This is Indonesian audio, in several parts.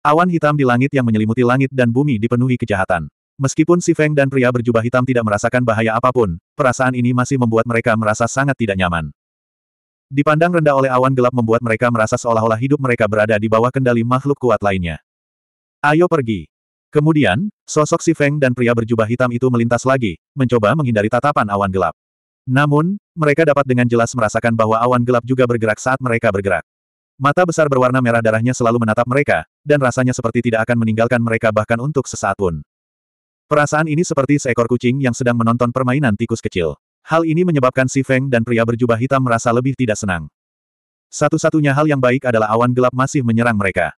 Awan hitam di langit yang menyelimuti langit dan bumi dipenuhi kejahatan. Meskipun Si Feng dan pria berjubah hitam tidak merasakan bahaya apapun, perasaan ini masih membuat mereka merasa sangat tidak nyaman. Dipandang rendah oleh awan gelap membuat mereka merasa seolah-olah hidup mereka berada di bawah kendali makhluk kuat lainnya. Ayo pergi. Kemudian, sosok Si Feng dan pria berjubah hitam itu melintas lagi, mencoba menghindari tatapan awan gelap. Namun, mereka dapat dengan jelas merasakan bahwa awan gelap juga bergerak saat mereka bergerak. Mata besar berwarna merah darahnya selalu menatap mereka, dan rasanya seperti tidak akan meninggalkan mereka bahkan untuk sesaat pun. Perasaan ini seperti seekor kucing yang sedang menonton permainan tikus kecil. Hal ini menyebabkan Si Feng dan pria berjubah hitam merasa lebih tidak senang. Satu-satunya hal yang baik adalah awan gelap masih menyerang mereka.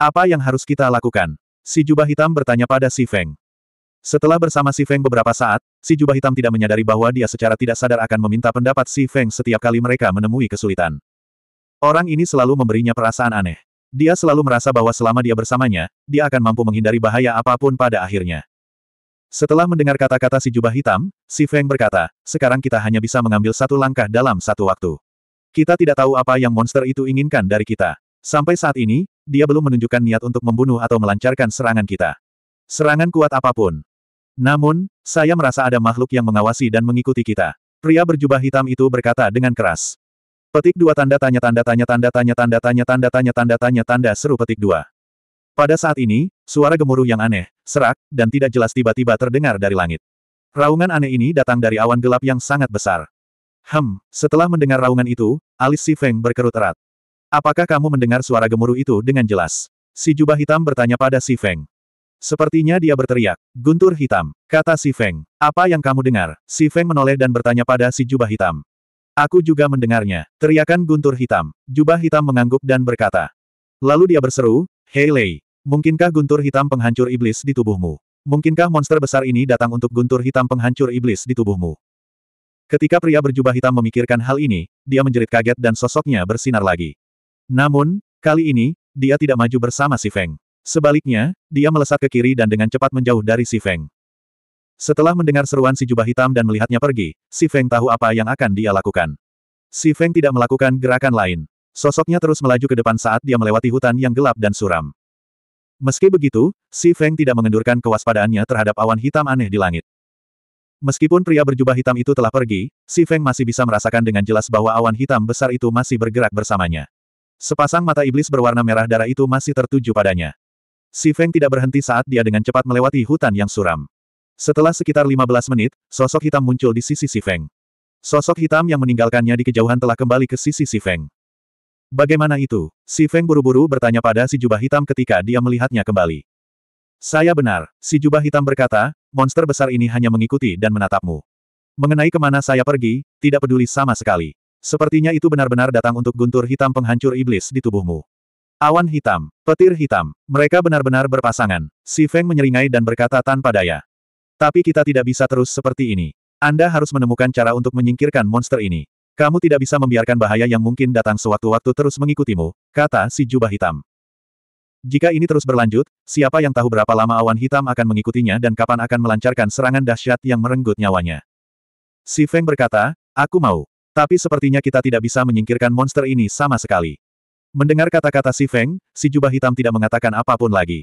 Apa yang harus kita lakukan? Si jubah hitam bertanya pada Si Feng. Setelah bersama Si Feng beberapa saat, Si Jubah Hitam tidak menyadari bahwa dia secara tidak sadar akan meminta pendapat Si Feng setiap kali mereka menemui kesulitan. Orang ini selalu memberinya perasaan aneh. Dia selalu merasa bahwa selama dia bersamanya, dia akan mampu menghindari bahaya apapun pada akhirnya. Setelah mendengar kata-kata si jubah hitam, si Feng berkata, sekarang kita hanya bisa mengambil satu langkah dalam satu waktu. Kita tidak tahu apa yang monster itu inginkan dari kita. Sampai saat ini, dia belum menunjukkan niat untuk membunuh atau melancarkan serangan kita. Serangan kuat apapun. Namun, saya merasa ada makhluk yang mengawasi dan mengikuti kita. Pria berjubah hitam itu berkata dengan keras. Petik dua tanda tanya tanda tanya tanda tanya tanda tanya tanda tanya tanda tanya tanda seru petik dua. Pada saat ini, suara gemuruh yang aneh, serak, dan tidak jelas tiba-tiba terdengar dari langit. Raungan aneh ini datang dari awan gelap yang sangat besar. Hem, setelah mendengar raungan itu, alis Si Feng berkerut erat. Apakah kamu mendengar suara gemuruh itu dengan jelas? Si jubah hitam bertanya pada Si Feng. Sepertinya dia berteriak, guntur hitam, kata Si Feng. Apa yang kamu dengar? Si Feng menoleh dan bertanya pada si jubah hitam. Aku juga mendengarnya, teriakan guntur hitam. Jubah hitam mengangguk dan berkata. Lalu dia berseru, Hei Lei, mungkinkah guntur hitam penghancur iblis di tubuhmu? Mungkinkah monster besar ini datang untuk guntur hitam penghancur iblis di tubuhmu? Ketika pria berjubah hitam memikirkan hal ini, dia menjerit kaget dan sosoknya bersinar lagi. Namun, kali ini, dia tidak maju bersama si Feng. Sebaliknya, dia melesat ke kiri dan dengan cepat menjauh dari si Feng. Setelah mendengar seruan si jubah hitam dan melihatnya pergi, si Feng tahu apa yang akan dia lakukan. Si Feng tidak melakukan gerakan lain. Sosoknya terus melaju ke depan saat dia melewati hutan yang gelap dan suram. Meski begitu, Si Feng tidak mengendurkan kewaspadaannya terhadap awan hitam aneh di langit. Meskipun pria berjubah hitam itu telah pergi, Si Feng masih bisa merasakan dengan jelas bahwa awan hitam besar itu masih bergerak bersamanya. Sepasang mata iblis berwarna merah darah itu masih tertuju padanya. Si Feng tidak berhenti saat dia dengan cepat melewati hutan yang suram. Setelah sekitar 15 menit, sosok hitam muncul di sisi Si Feng. Sosok hitam yang meninggalkannya di kejauhan telah kembali ke sisi Si Feng. Bagaimana itu? Si Feng buru-buru bertanya pada si jubah hitam ketika dia melihatnya kembali. Saya benar, si jubah hitam berkata, monster besar ini hanya mengikuti dan menatapmu. Mengenai kemana saya pergi, tidak peduli sama sekali. Sepertinya itu benar-benar datang untuk guntur hitam penghancur iblis di tubuhmu. Awan hitam, petir hitam, mereka benar-benar berpasangan. Si Feng menyeringai dan berkata tanpa daya. Tapi kita tidak bisa terus seperti ini. Anda harus menemukan cara untuk menyingkirkan monster ini. Kamu tidak bisa membiarkan bahaya yang mungkin datang sewaktu-waktu terus mengikutimu, kata si jubah hitam. Jika ini terus berlanjut, siapa yang tahu berapa lama awan hitam akan mengikutinya dan kapan akan melancarkan serangan dahsyat yang merenggut nyawanya. Si Feng berkata, aku mau. Tapi sepertinya kita tidak bisa menyingkirkan monster ini sama sekali. Mendengar kata-kata si Feng, si jubah hitam tidak mengatakan apapun lagi.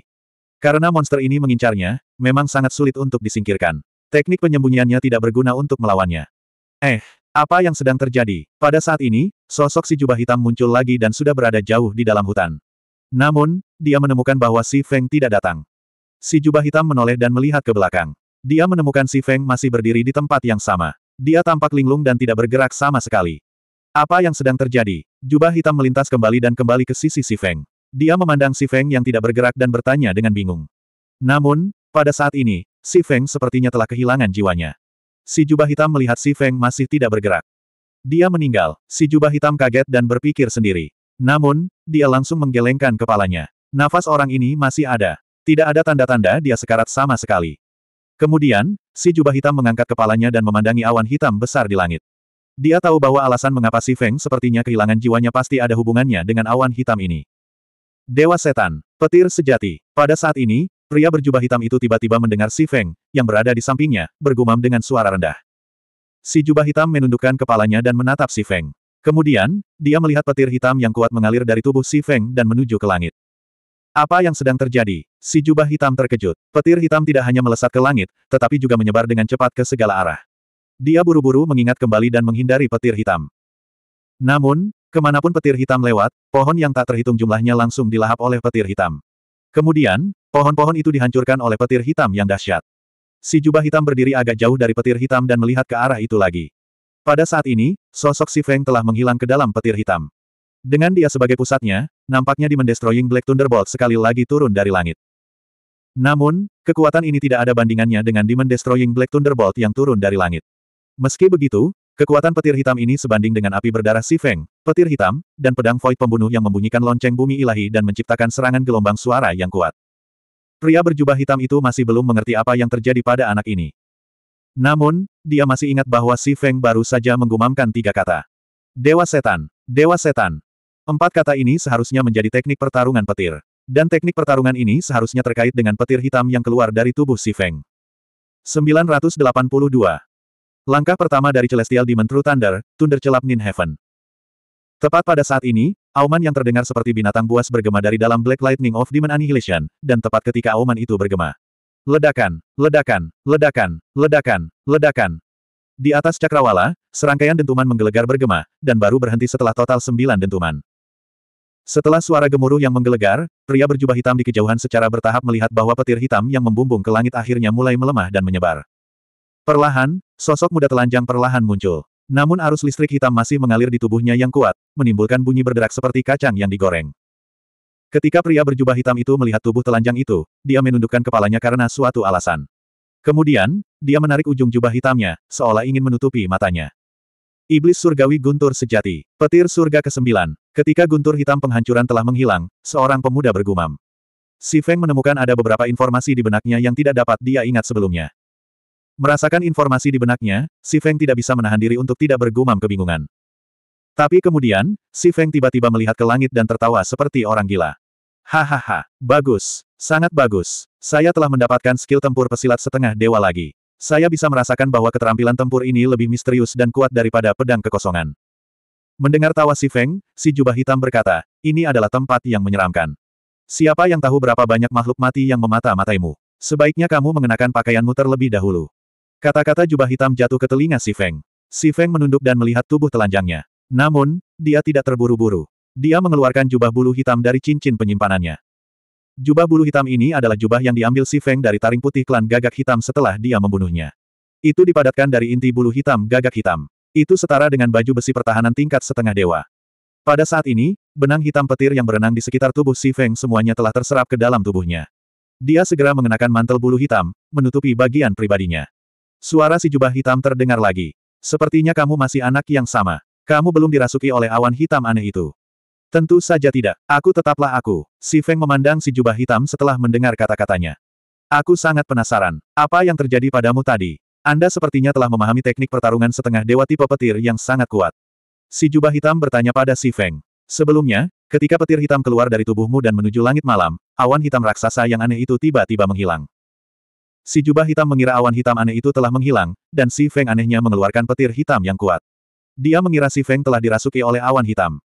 Karena monster ini mengincarnya, memang sangat sulit untuk disingkirkan. Teknik penyembunyiannya tidak berguna untuk melawannya. Eh, apa yang sedang terjadi? Pada saat ini, sosok si jubah hitam muncul lagi dan sudah berada jauh di dalam hutan. Namun, dia menemukan bahwa si Feng tidak datang. Si jubah hitam menoleh dan melihat ke belakang. Dia menemukan si Feng masih berdiri di tempat yang sama. Dia tampak linglung dan tidak bergerak sama sekali. Apa yang sedang terjadi? Jubah hitam melintas kembali dan kembali ke sisi si Feng. Dia memandang si Feng yang tidak bergerak dan bertanya dengan bingung. Namun, pada saat ini, Si Feng sepertinya telah kehilangan jiwanya. Si jubah hitam melihat Si Feng masih tidak bergerak. Dia meninggal, si jubah hitam kaget dan berpikir sendiri. Namun, dia langsung menggelengkan kepalanya. Nafas orang ini masih ada. Tidak ada tanda-tanda dia sekarat sama sekali. Kemudian, si jubah hitam mengangkat kepalanya dan memandangi awan hitam besar di langit. Dia tahu bahwa alasan mengapa Si Feng sepertinya kehilangan jiwanya pasti ada hubungannya dengan awan hitam ini. Dewa Setan, Petir Sejati. Pada saat ini, Pria berjubah hitam itu tiba-tiba mendengar Si Feng, yang berada di sampingnya, bergumam dengan suara rendah. Si jubah hitam menundukkan kepalanya dan menatap Si Feng. Kemudian, dia melihat petir hitam yang kuat mengalir dari tubuh Si Feng dan menuju ke langit. Apa yang sedang terjadi? Si jubah hitam terkejut. Petir hitam tidak hanya melesat ke langit, tetapi juga menyebar dengan cepat ke segala arah. Dia buru-buru mengingat kembali dan menghindari petir hitam. Namun, kemanapun petir hitam lewat, pohon yang tak terhitung jumlahnya langsung dilahap oleh petir hitam. Kemudian, pohon-pohon itu dihancurkan oleh petir hitam yang dahsyat. Si jubah hitam berdiri agak jauh dari petir hitam dan melihat ke arah itu lagi. Pada saat ini, sosok si Feng telah menghilang ke dalam petir hitam. Dengan dia sebagai pusatnya, nampaknya Demon Destroying Black Thunderbolt sekali lagi turun dari langit. Namun, kekuatan ini tidak ada bandingannya dengan Demon Destroying Black Thunderbolt yang turun dari langit. Meski begitu, Kekuatan petir hitam ini sebanding dengan api berdarah Si Feng, petir hitam, dan pedang void pembunuh yang membunyikan lonceng bumi ilahi dan menciptakan serangan gelombang suara yang kuat. Pria berjubah hitam itu masih belum mengerti apa yang terjadi pada anak ini. Namun, dia masih ingat bahwa Si Feng baru saja menggumamkan tiga kata. Dewa setan, dewa setan. Empat kata ini seharusnya menjadi teknik pertarungan petir. Dan teknik pertarungan ini seharusnya terkait dengan petir hitam yang keluar dari tubuh Si Feng. 982. Langkah pertama dari Celestial Demon True Thunder, Thunder Celap Nin Heaven. Tepat pada saat ini, auman yang terdengar seperti binatang buas bergema dari dalam Black Lightning of Demon Annihilation, dan tepat ketika auman itu bergema. Ledakan, ledakan, ledakan, ledakan, ledakan. Di atas cakrawala, serangkaian dentuman menggelegar bergema, dan baru berhenti setelah total sembilan dentuman. Setelah suara gemuruh yang menggelegar, pria berjubah hitam di kejauhan secara bertahap melihat bahwa petir hitam yang membumbung ke langit akhirnya mulai melemah dan menyebar. Perlahan, sosok muda telanjang perlahan muncul. Namun arus listrik hitam masih mengalir di tubuhnya yang kuat, menimbulkan bunyi berderak seperti kacang yang digoreng. Ketika pria berjubah hitam itu melihat tubuh telanjang itu, dia menundukkan kepalanya karena suatu alasan. Kemudian, dia menarik ujung jubah hitamnya, seolah ingin menutupi matanya. Iblis surgawi guntur sejati, petir surga ke-9. Ketika guntur hitam penghancuran telah menghilang, seorang pemuda bergumam. Si Feng menemukan ada beberapa informasi di benaknya yang tidak dapat dia ingat sebelumnya. Merasakan informasi di benaknya, Si Feng tidak bisa menahan diri untuk tidak bergumam kebingungan. Tapi kemudian, Si Feng tiba-tiba melihat ke langit dan tertawa seperti orang gila. Hahaha, bagus, sangat bagus. Saya telah mendapatkan skill tempur pesilat setengah dewa lagi. Saya bisa merasakan bahwa keterampilan tempur ini lebih misterius dan kuat daripada pedang kekosongan. Mendengar tawa Si Feng, si jubah hitam berkata, ini adalah tempat yang menyeramkan. Siapa yang tahu berapa banyak makhluk mati yang memata-mataimu? Sebaiknya kamu mengenakan pakaianmu terlebih dahulu. Kata-kata jubah hitam jatuh ke telinga Si Feng. Si Feng menunduk dan melihat tubuh telanjangnya. Namun, dia tidak terburu-buru. Dia mengeluarkan jubah bulu hitam dari cincin penyimpanannya. Jubah bulu hitam ini adalah jubah yang diambil Si Feng dari taring putih klan gagak hitam setelah dia membunuhnya. Itu dipadatkan dari inti bulu hitam gagak hitam. Itu setara dengan baju besi pertahanan tingkat setengah dewa. Pada saat ini, benang hitam petir yang berenang di sekitar tubuh Si Feng semuanya telah terserap ke dalam tubuhnya. Dia segera mengenakan mantel bulu hitam, menutupi bagian pribadinya. Suara si jubah hitam terdengar lagi. Sepertinya kamu masih anak yang sama. Kamu belum dirasuki oleh awan hitam aneh itu. Tentu saja tidak. Aku tetaplah aku. Si Feng memandang si jubah hitam setelah mendengar kata-katanya. Aku sangat penasaran. Apa yang terjadi padamu tadi? Anda sepertinya telah memahami teknik pertarungan setengah dewa tipe petir yang sangat kuat. Si jubah hitam bertanya pada si Feng. Sebelumnya, ketika petir hitam keluar dari tubuhmu dan menuju langit malam, awan hitam raksasa yang aneh itu tiba-tiba menghilang. Si jubah hitam mengira awan hitam aneh itu telah menghilang, dan si Feng anehnya mengeluarkan petir hitam yang kuat. Dia mengira si Feng telah dirasuki oleh awan hitam.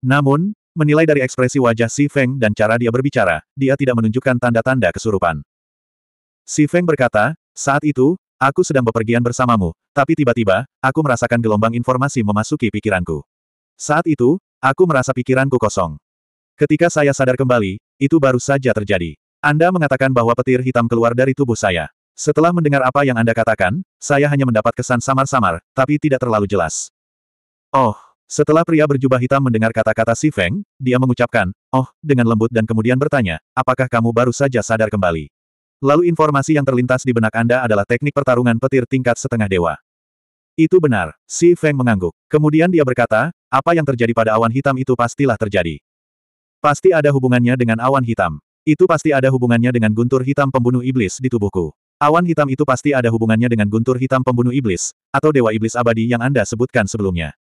Namun, menilai dari ekspresi wajah si Feng dan cara dia berbicara, dia tidak menunjukkan tanda-tanda kesurupan. Si Feng berkata, saat itu, aku sedang bepergian bersamamu, tapi tiba-tiba, aku merasakan gelombang informasi memasuki pikiranku. Saat itu, aku merasa pikiranku kosong. Ketika saya sadar kembali, itu baru saja terjadi. Anda mengatakan bahwa petir hitam keluar dari tubuh saya. Setelah mendengar apa yang Anda katakan, saya hanya mendapat kesan samar-samar, tapi tidak terlalu jelas. Oh, setelah pria berjubah hitam mendengar kata-kata Si Feng, dia mengucapkan, oh, dengan lembut dan kemudian bertanya, apakah kamu baru saja sadar kembali? Lalu informasi yang terlintas di benak Anda adalah teknik pertarungan petir tingkat setengah dewa. Itu benar, Si Feng mengangguk. Kemudian dia berkata, apa yang terjadi pada awan hitam itu pastilah terjadi. Pasti ada hubungannya dengan awan hitam. Itu pasti ada hubungannya dengan guntur hitam pembunuh iblis di tubuhku. Awan hitam itu pasti ada hubungannya dengan guntur hitam pembunuh iblis, atau dewa iblis abadi yang Anda sebutkan sebelumnya.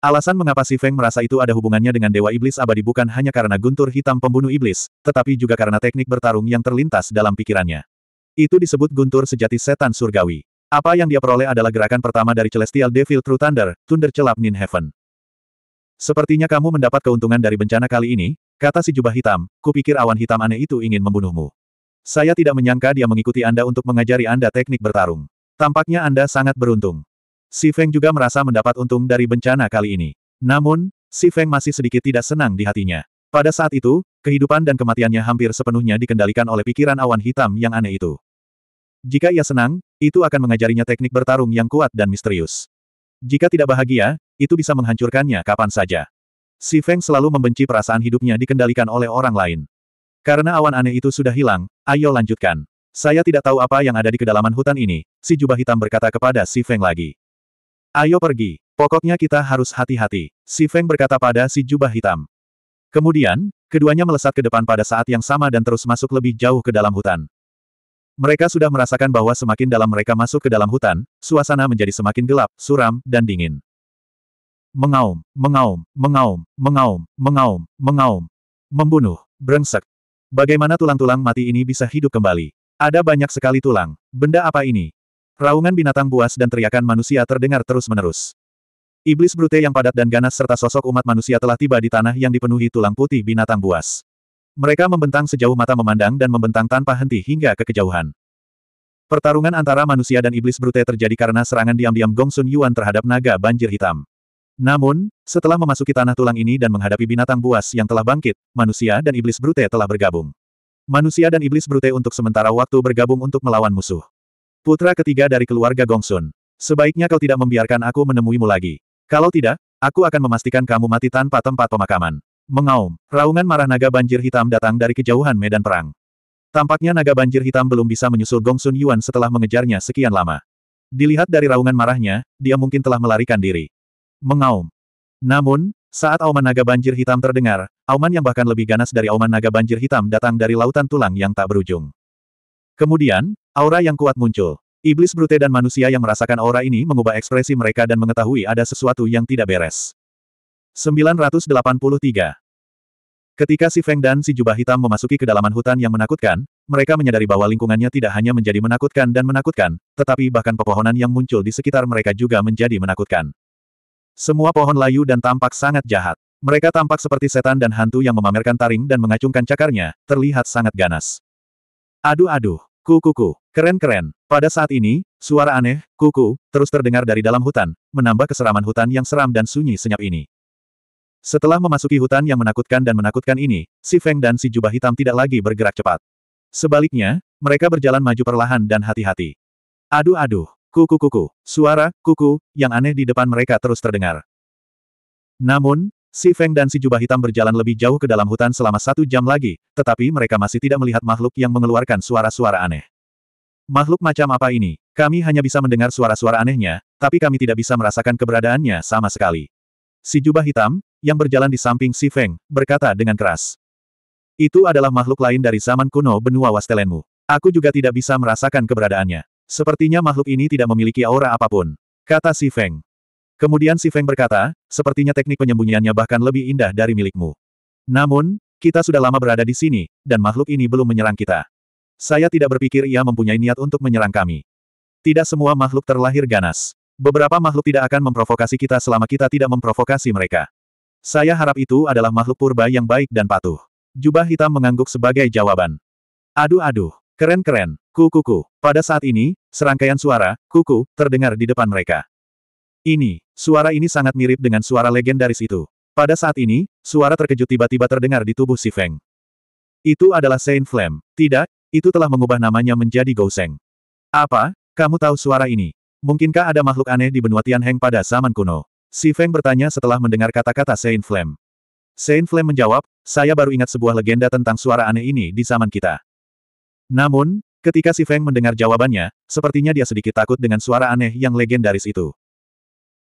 Alasan mengapa Si Feng merasa itu ada hubungannya dengan dewa iblis abadi bukan hanya karena guntur hitam pembunuh iblis, tetapi juga karena teknik bertarung yang terlintas dalam pikirannya. Itu disebut guntur sejati setan surgawi. Apa yang dia peroleh adalah gerakan pertama dari Celestial Devil True Thunder, Thunder Celap Nin Heaven. Sepertinya kamu mendapat keuntungan dari bencana kali ini, Kata si jubah hitam, kupikir awan hitam aneh itu ingin membunuhmu. Saya tidak menyangka dia mengikuti Anda untuk mengajari Anda teknik bertarung. Tampaknya Anda sangat beruntung. Si Feng juga merasa mendapat untung dari bencana kali ini. Namun, si Feng masih sedikit tidak senang di hatinya. Pada saat itu, kehidupan dan kematiannya hampir sepenuhnya dikendalikan oleh pikiran awan hitam yang aneh itu. Jika ia senang, itu akan mengajarinya teknik bertarung yang kuat dan misterius. Jika tidak bahagia, itu bisa menghancurkannya kapan saja. Si Feng selalu membenci perasaan hidupnya dikendalikan oleh orang lain. Karena awan aneh itu sudah hilang, ayo lanjutkan. Saya tidak tahu apa yang ada di kedalaman hutan ini, si jubah hitam berkata kepada Si Feng lagi. Ayo pergi, pokoknya kita harus hati-hati, Si Feng berkata pada si jubah hitam. Kemudian, keduanya melesat ke depan pada saat yang sama dan terus masuk lebih jauh ke dalam hutan. Mereka sudah merasakan bahwa semakin dalam mereka masuk ke dalam hutan, suasana menjadi semakin gelap, suram, dan dingin. Mengaum, mengaum, mengaum, mengaum, mengaum, mengaum. Membunuh, brengsek. Bagaimana tulang-tulang mati ini bisa hidup kembali? Ada banyak sekali tulang. Benda apa ini? Raungan binatang buas dan teriakan manusia terdengar terus-menerus. Iblis brute yang padat dan ganas serta sosok umat manusia telah tiba di tanah yang dipenuhi tulang putih binatang buas. Mereka membentang sejauh mata memandang dan membentang tanpa henti hingga ke kejauhan. Pertarungan antara manusia dan iblis brute terjadi karena serangan diam-diam Gongsun Yuan terhadap naga banjir hitam. Namun, setelah memasuki tanah tulang ini dan menghadapi binatang buas yang telah bangkit, manusia dan iblis brute telah bergabung. Manusia dan iblis brute untuk sementara waktu bergabung untuk melawan musuh. Putra ketiga dari keluarga Gongsun. Sebaiknya kau tidak membiarkan aku menemuimu lagi. Kalau tidak, aku akan memastikan kamu mati tanpa tempat pemakaman. Mengaum, raungan marah naga banjir hitam datang dari kejauhan medan perang. Tampaknya naga banjir hitam belum bisa menyusul Gongsun Yuan setelah mengejarnya sekian lama. Dilihat dari raungan marahnya, dia mungkin telah melarikan diri mengaum. Namun, saat auman naga banjir hitam terdengar, auman yang bahkan lebih ganas dari auman naga banjir hitam datang dari lautan tulang yang tak berujung. Kemudian, aura yang kuat muncul. Iblis Brute dan manusia yang merasakan aura ini mengubah ekspresi mereka dan mengetahui ada sesuatu yang tidak beres. 983 Ketika si Feng dan si Jubah Hitam memasuki kedalaman hutan yang menakutkan, mereka menyadari bahwa lingkungannya tidak hanya menjadi menakutkan dan menakutkan, tetapi bahkan pepohonan yang muncul di sekitar mereka juga menjadi menakutkan. Semua pohon layu dan tampak sangat jahat. Mereka tampak seperti setan dan hantu yang memamerkan taring dan mengacungkan cakarnya, terlihat sangat ganas. Aduh-aduh, kuku-kuku, keren-keren. Pada saat ini, suara aneh, kuku, terus terdengar dari dalam hutan, menambah keseraman hutan yang seram dan sunyi senyap ini. Setelah memasuki hutan yang menakutkan dan menakutkan ini, si Feng dan si jubah hitam tidak lagi bergerak cepat. Sebaliknya, mereka berjalan maju perlahan dan hati-hati. Aduh-aduh, Kuku kuku, suara, kuku, yang aneh di depan mereka terus terdengar. Namun, si Feng dan si jubah hitam berjalan lebih jauh ke dalam hutan selama satu jam lagi, tetapi mereka masih tidak melihat makhluk yang mengeluarkan suara-suara aneh. Makhluk macam apa ini? Kami hanya bisa mendengar suara-suara anehnya, tapi kami tidak bisa merasakan keberadaannya sama sekali. Si jubah hitam, yang berjalan di samping si Feng, berkata dengan keras. Itu adalah makhluk lain dari zaman kuno benua Wastelenmu. Aku juga tidak bisa merasakan keberadaannya. Sepertinya makhluk ini tidak memiliki aura apapun. Kata Si Feng. Kemudian Si Feng berkata, sepertinya teknik penyembunyiannya bahkan lebih indah dari milikmu. Namun, kita sudah lama berada di sini, dan makhluk ini belum menyerang kita. Saya tidak berpikir ia mempunyai niat untuk menyerang kami. Tidak semua makhluk terlahir ganas. Beberapa makhluk tidak akan memprovokasi kita selama kita tidak memprovokasi mereka. Saya harap itu adalah makhluk purba yang baik dan patuh. Jubah hitam mengangguk sebagai jawaban. Aduh-aduh. Keren-keren, kuku-kuku. Pada saat ini, serangkaian suara, kuku, terdengar di depan mereka. Ini, suara ini sangat mirip dengan suara legendaris itu. Pada saat ini, suara terkejut tiba-tiba terdengar di tubuh si Feng. Itu adalah Saint Flame. Tidak, itu telah mengubah namanya menjadi Gouseng. Apa? Kamu tahu suara ini? Mungkinkah ada makhluk aneh di benua Tianheng pada zaman kuno? Si Feng bertanya setelah mendengar kata-kata Saint Flame. Saint Flame menjawab, saya baru ingat sebuah legenda tentang suara aneh ini di zaman kita. Namun, ketika si Feng mendengar jawabannya, sepertinya dia sedikit takut dengan suara aneh yang legendaris itu.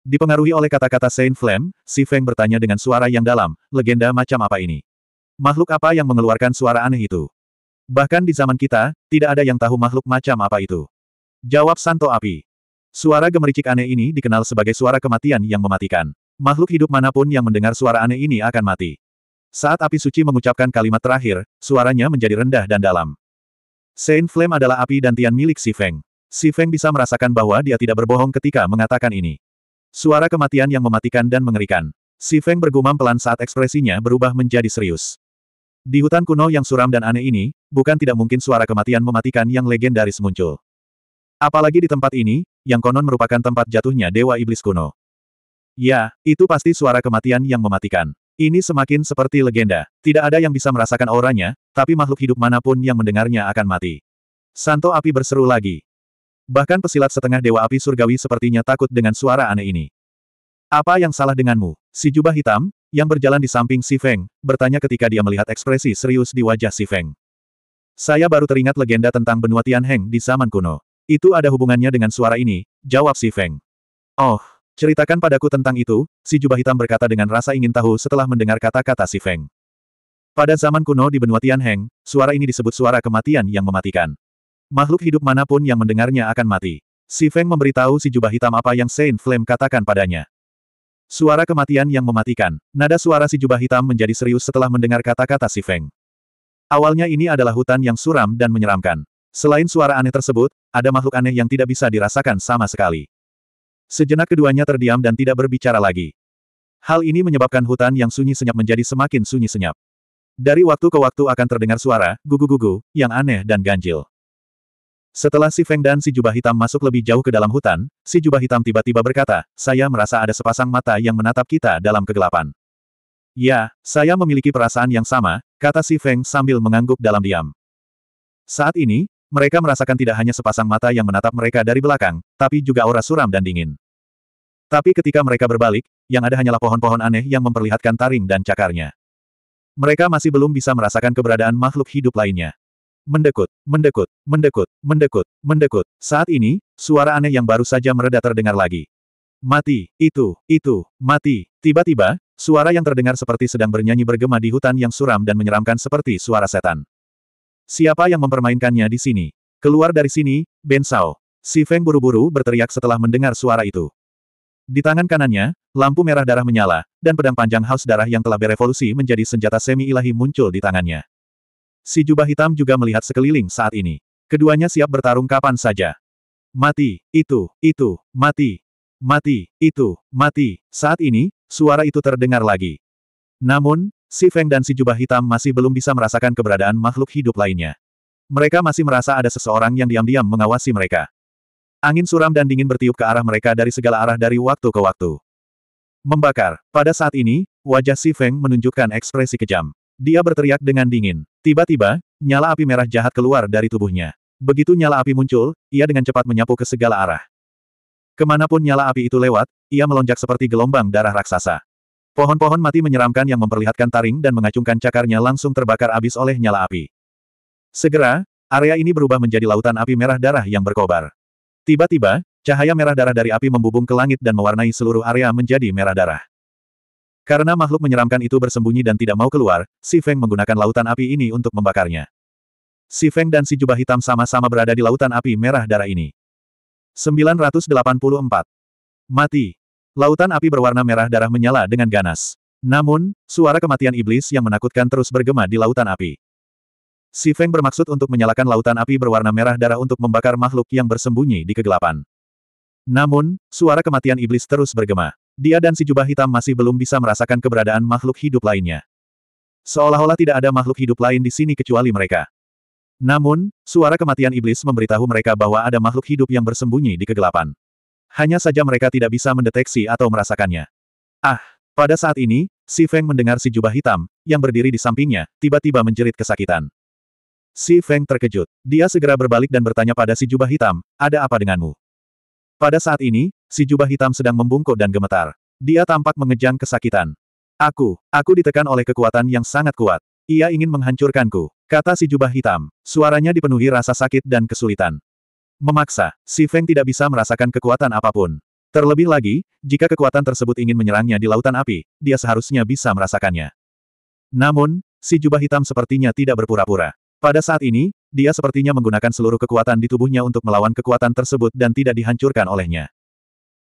Dipengaruhi oleh kata-kata Saint Flame, si Feng bertanya dengan suara yang dalam, legenda macam apa ini? Makhluk apa yang mengeluarkan suara aneh itu? Bahkan di zaman kita, tidak ada yang tahu makhluk macam apa itu. Jawab Santo Api. Suara gemericik aneh ini dikenal sebagai suara kematian yang mematikan. Makhluk hidup manapun yang mendengar suara aneh ini akan mati. Saat api suci mengucapkan kalimat terakhir, suaranya menjadi rendah dan dalam. Saint Flame adalah api dan tian milik Si Feng. Si Feng bisa merasakan bahwa dia tidak berbohong ketika mengatakan ini. Suara kematian yang mematikan dan mengerikan. Si Feng bergumam pelan saat ekspresinya berubah menjadi serius. Di hutan kuno yang suram dan aneh ini, bukan tidak mungkin suara kematian mematikan yang legendaris muncul. Apalagi di tempat ini, yang konon merupakan tempat jatuhnya Dewa Iblis kuno. Ya, itu pasti suara kematian yang mematikan. Ini semakin seperti legenda. Tidak ada yang bisa merasakan auranya, tapi makhluk hidup manapun yang mendengarnya akan mati. Santo api berseru lagi. Bahkan pesilat setengah dewa api surgawi sepertinya takut dengan suara aneh ini. Apa yang salah denganmu? Si jubah hitam, yang berjalan di samping Si Feng, bertanya ketika dia melihat ekspresi serius di wajah Si Feng. Saya baru teringat legenda tentang benua Tianheng di zaman kuno. Itu ada hubungannya dengan suara ini, jawab Si Feng. Oh, Ceritakan padaku tentang itu, si jubah hitam berkata dengan rasa ingin tahu setelah mendengar kata-kata si Feng. Pada zaman kuno di benua Tianheng, suara ini disebut suara kematian yang mematikan. Makhluk hidup manapun yang mendengarnya akan mati. Si Feng memberitahu si jubah hitam apa yang Saint Flame katakan padanya. Suara kematian yang mematikan. Nada suara si jubah hitam menjadi serius setelah mendengar kata-kata si Feng. Awalnya ini adalah hutan yang suram dan menyeramkan. Selain suara aneh tersebut, ada makhluk aneh yang tidak bisa dirasakan sama sekali. Sejenak keduanya terdiam dan tidak berbicara lagi. Hal ini menyebabkan hutan yang sunyi senyap menjadi semakin sunyi senyap. Dari waktu ke waktu akan terdengar suara, gugu-gugu, yang aneh dan ganjil. Setelah si Feng dan si jubah hitam masuk lebih jauh ke dalam hutan, si jubah hitam tiba-tiba berkata, saya merasa ada sepasang mata yang menatap kita dalam kegelapan. Ya, saya memiliki perasaan yang sama, kata si Feng sambil mengangguk dalam diam. Saat ini, mereka merasakan tidak hanya sepasang mata yang menatap mereka dari belakang, tapi juga aura suram dan dingin. Tapi ketika mereka berbalik, yang ada hanyalah pohon-pohon aneh yang memperlihatkan taring dan cakarnya. Mereka masih belum bisa merasakan keberadaan makhluk hidup lainnya. Mendekut, mendekut, mendekut, mendekut, mendekut. Saat ini, suara aneh yang baru saja mereda terdengar lagi. Mati, itu, itu, mati. Tiba-tiba, suara yang terdengar seperti sedang bernyanyi bergema di hutan yang suram dan menyeramkan seperti suara setan. Siapa yang mempermainkannya di sini? Keluar dari sini, Ben Sao. Si Feng buru-buru berteriak setelah mendengar suara itu. Di tangan kanannya, lampu merah darah menyala, dan pedang panjang haus darah yang telah berevolusi menjadi senjata semi-ilahi muncul di tangannya. Si jubah hitam juga melihat sekeliling saat ini. Keduanya siap bertarung kapan saja. Mati, itu, itu, mati, mati, itu, mati. Saat ini, suara itu terdengar lagi. Namun, si Feng dan si jubah hitam masih belum bisa merasakan keberadaan makhluk hidup lainnya. Mereka masih merasa ada seseorang yang diam-diam mengawasi mereka. Angin suram dan dingin bertiup ke arah mereka dari segala arah dari waktu ke waktu. Membakar. Pada saat ini, wajah Si Feng menunjukkan ekspresi kejam. Dia berteriak dengan dingin. Tiba-tiba, nyala api merah jahat keluar dari tubuhnya. Begitu nyala api muncul, ia dengan cepat menyapu ke segala arah. Kemanapun nyala api itu lewat, ia melonjak seperti gelombang darah raksasa. Pohon-pohon mati menyeramkan yang memperlihatkan taring dan mengacungkan cakarnya langsung terbakar abis oleh nyala api. Segera, area ini berubah menjadi lautan api merah darah yang berkobar. Tiba-tiba, cahaya merah darah dari api membubung ke langit dan mewarnai seluruh area menjadi merah darah. Karena makhluk menyeramkan itu bersembunyi dan tidak mau keluar, Si Feng menggunakan lautan api ini untuk membakarnya. Si Feng dan si jubah hitam sama-sama berada di lautan api merah darah ini. 984. Mati. Lautan api berwarna merah darah menyala dengan ganas. Namun, suara kematian iblis yang menakutkan terus bergema di lautan api. Si Feng bermaksud untuk menyalakan lautan api berwarna merah darah untuk membakar makhluk yang bersembunyi di kegelapan. Namun, suara kematian iblis terus bergema. Dia dan si jubah hitam masih belum bisa merasakan keberadaan makhluk hidup lainnya. Seolah-olah tidak ada makhluk hidup lain di sini kecuali mereka. Namun, suara kematian iblis memberitahu mereka bahwa ada makhluk hidup yang bersembunyi di kegelapan. Hanya saja mereka tidak bisa mendeteksi atau merasakannya. Ah, pada saat ini, si Feng mendengar si jubah hitam, yang berdiri di sampingnya, tiba-tiba menjerit kesakitan. Si Feng terkejut. Dia segera berbalik dan bertanya pada si jubah hitam, ada apa denganmu? Pada saat ini, si jubah hitam sedang membungkuk dan gemetar. Dia tampak mengejang kesakitan. Aku, aku ditekan oleh kekuatan yang sangat kuat. Ia ingin menghancurkanku, kata si jubah hitam. Suaranya dipenuhi rasa sakit dan kesulitan. Memaksa, si Feng tidak bisa merasakan kekuatan apapun. Terlebih lagi, jika kekuatan tersebut ingin menyerangnya di lautan api, dia seharusnya bisa merasakannya. Namun, si jubah hitam sepertinya tidak berpura-pura. Pada saat ini, dia sepertinya menggunakan seluruh kekuatan di tubuhnya untuk melawan kekuatan tersebut dan tidak dihancurkan olehnya.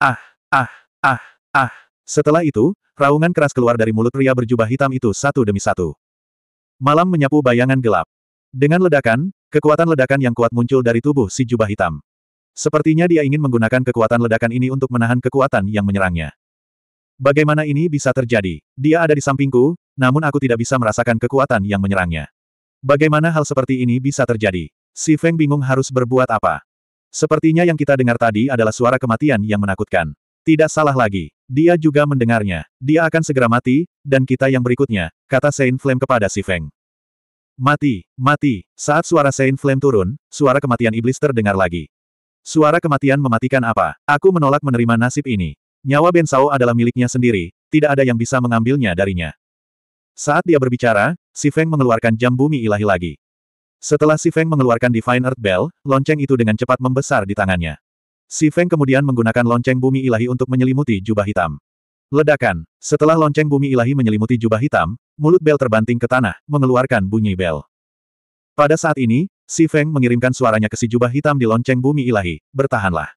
Ah, ah, ah, ah. Setelah itu, raungan keras keluar dari mulut pria berjubah hitam itu satu demi satu. Malam menyapu bayangan gelap. Dengan ledakan, kekuatan ledakan yang kuat muncul dari tubuh si jubah hitam. Sepertinya dia ingin menggunakan kekuatan ledakan ini untuk menahan kekuatan yang menyerangnya. Bagaimana ini bisa terjadi? Dia ada di sampingku, namun aku tidak bisa merasakan kekuatan yang menyerangnya. Bagaimana hal seperti ini bisa terjadi? Si Feng bingung harus berbuat apa. Sepertinya yang kita dengar tadi adalah suara kematian yang menakutkan. Tidak salah lagi. Dia juga mendengarnya. Dia akan segera mati, dan kita yang berikutnya, kata Saint Flame kepada si Feng. Mati, mati. Saat suara Saint Flame turun, suara kematian iblis terdengar lagi. Suara kematian mematikan apa? Aku menolak menerima nasib ini. Nyawa Ben Sao adalah miliknya sendiri, tidak ada yang bisa mengambilnya darinya. Saat dia berbicara, Si Feng mengeluarkan jam bumi ilahi lagi. Setelah Si Feng mengeluarkan Divine Earth Bell, lonceng itu dengan cepat membesar di tangannya. Si Feng kemudian menggunakan lonceng bumi ilahi untuk menyelimuti jubah hitam. Ledakan. Setelah lonceng bumi ilahi menyelimuti jubah hitam, mulut bel terbanting ke tanah, mengeluarkan bunyi bel. Pada saat ini, Si Feng mengirimkan suaranya ke si jubah hitam di lonceng bumi ilahi, bertahanlah.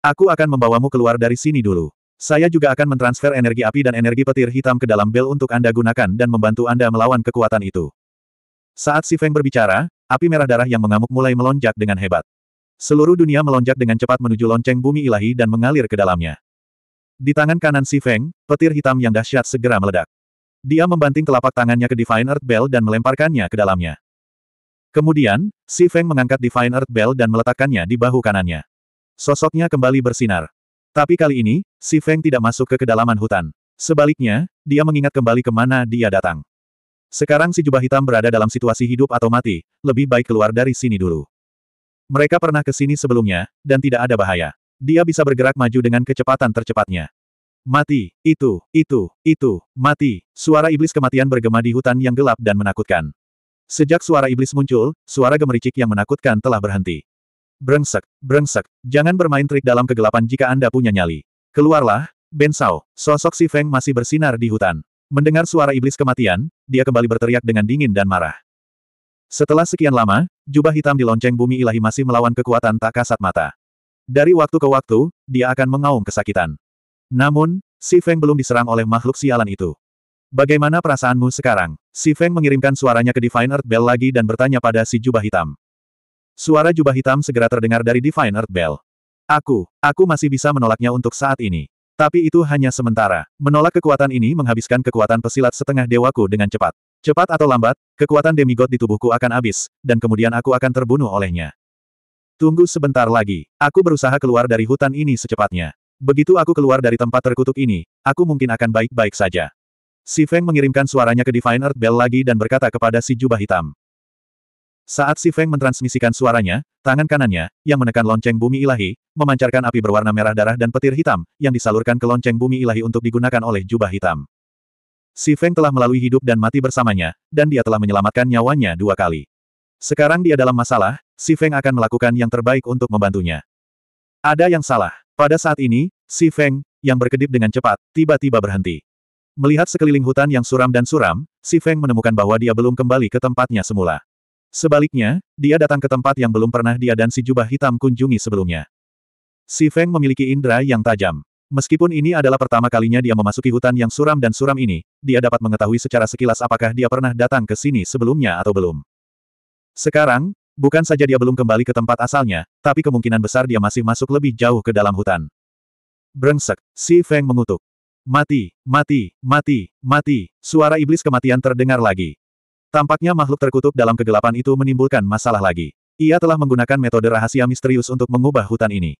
Aku akan membawamu keluar dari sini dulu. Saya juga akan mentransfer energi api dan energi petir hitam ke dalam bel untuk Anda gunakan dan membantu Anda melawan kekuatan itu. Saat Si Feng berbicara, api merah darah yang mengamuk mulai melonjak dengan hebat. Seluruh dunia melonjak dengan cepat menuju lonceng bumi ilahi dan mengalir ke dalamnya. Di tangan kanan Si Feng, petir hitam yang dahsyat segera meledak. Dia membanting telapak tangannya ke Divine Earth Bell dan melemparkannya ke dalamnya. Kemudian, Si Feng mengangkat Divine Earth Bell dan meletakkannya di bahu kanannya. Sosoknya kembali bersinar. Tapi kali ini, si Feng tidak masuk ke kedalaman hutan. Sebaliknya, dia mengingat kembali kemana dia datang. Sekarang si jubah hitam berada dalam situasi hidup atau mati, lebih baik keluar dari sini dulu. Mereka pernah ke sini sebelumnya, dan tidak ada bahaya. Dia bisa bergerak maju dengan kecepatan tercepatnya. Mati, itu, itu, itu, mati, suara iblis kematian bergema di hutan yang gelap dan menakutkan. Sejak suara iblis muncul, suara gemericik yang menakutkan telah berhenti. Brengsek, brengsek, jangan bermain trik dalam kegelapan jika Anda punya nyali. Keluarlah, Ben Sao, sosok si Feng masih bersinar di hutan. Mendengar suara iblis kematian, dia kembali berteriak dengan dingin dan marah. Setelah sekian lama, jubah hitam di lonceng bumi ilahi masih melawan kekuatan tak kasat mata. Dari waktu ke waktu, dia akan mengaum kesakitan. Namun, si Feng belum diserang oleh makhluk sialan itu. Bagaimana perasaanmu sekarang? Si Feng mengirimkan suaranya ke Divine Earth Bell lagi dan bertanya pada si jubah hitam. Suara jubah hitam segera terdengar dari Divine Earth Bell. Aku, aku masih bisa menolaknya untuk saat ini. Tapi itu hanya sementara. Menolak kekuatan ini menghabiskan kekuatan pesilat setengah dewaku dengan cepat. Cepat atau lambat, kekuatan demigod di tubuhku akan habis, dan kemudian aku akan terbunuh olehnya. Tunggu sebentar lagi. Aku berusaha keluar dari hutan ini secepatnya. Begitu aku keluar dari tempat terkutuk ini, aku mungkin akan baik-baik saja. Si Feng mengirimkan suaranya ke Divine Earth Bell lagi dan berkata kepada si jubah hitam. Saat si Feng mentransmisikan suaranya, tangan kanannya, yang menekan lonceng bumi ilahi, memancarkan api berwarna merah darah dan petir hitam, yang disalurkan ke lonceng bumi ilahi untuk digunakan oleh jubah hitam. Si Feng telah melalui hidup dan mati bersamanya, dan dia telah menyelamatkan nyawanya dua kali. Sekarang dia dalam masalah, si Feng akan melakukan yang terbaik untuk membantunya. Ada yang salah. Pada saat ini, si Feng, yang berkedip dengan cepat, tiba-tiba berhenti. Melihat sekeliling hutan yang suram dan suram, si Feng menemukan bahwa dia belum kembali ke tempatnya semula. Sebaliknya, dia datang ke tempat yang belum pernah dia dan si jubah hitam kunjungi sebelumnya. Si Feng memiliki indera yang tajam. Meskipun ini adalah pertama kalinya dia memasuki hutan yang suram dan suram ini, dia dapat mengetahui secara sekilas apakah dia pernah datang ke sini sebelumnya atau belum. Sekarang, bukan saja dia belum kembali ke tempat asalnya, tapi kemungkinan besar dia masih masuk lebih jauh ke dalam hutan. Brengsek, Si Feng mengutuk. Mati, mati, mati, mati, suara iblis kematian terdengar lagi. Tampaknya makhluk terkutuk dalam kegelapan itu menimbulkan masalah lagi. Ia telah menggunakan metode rahasia misterius untuk mengubah hutan ini.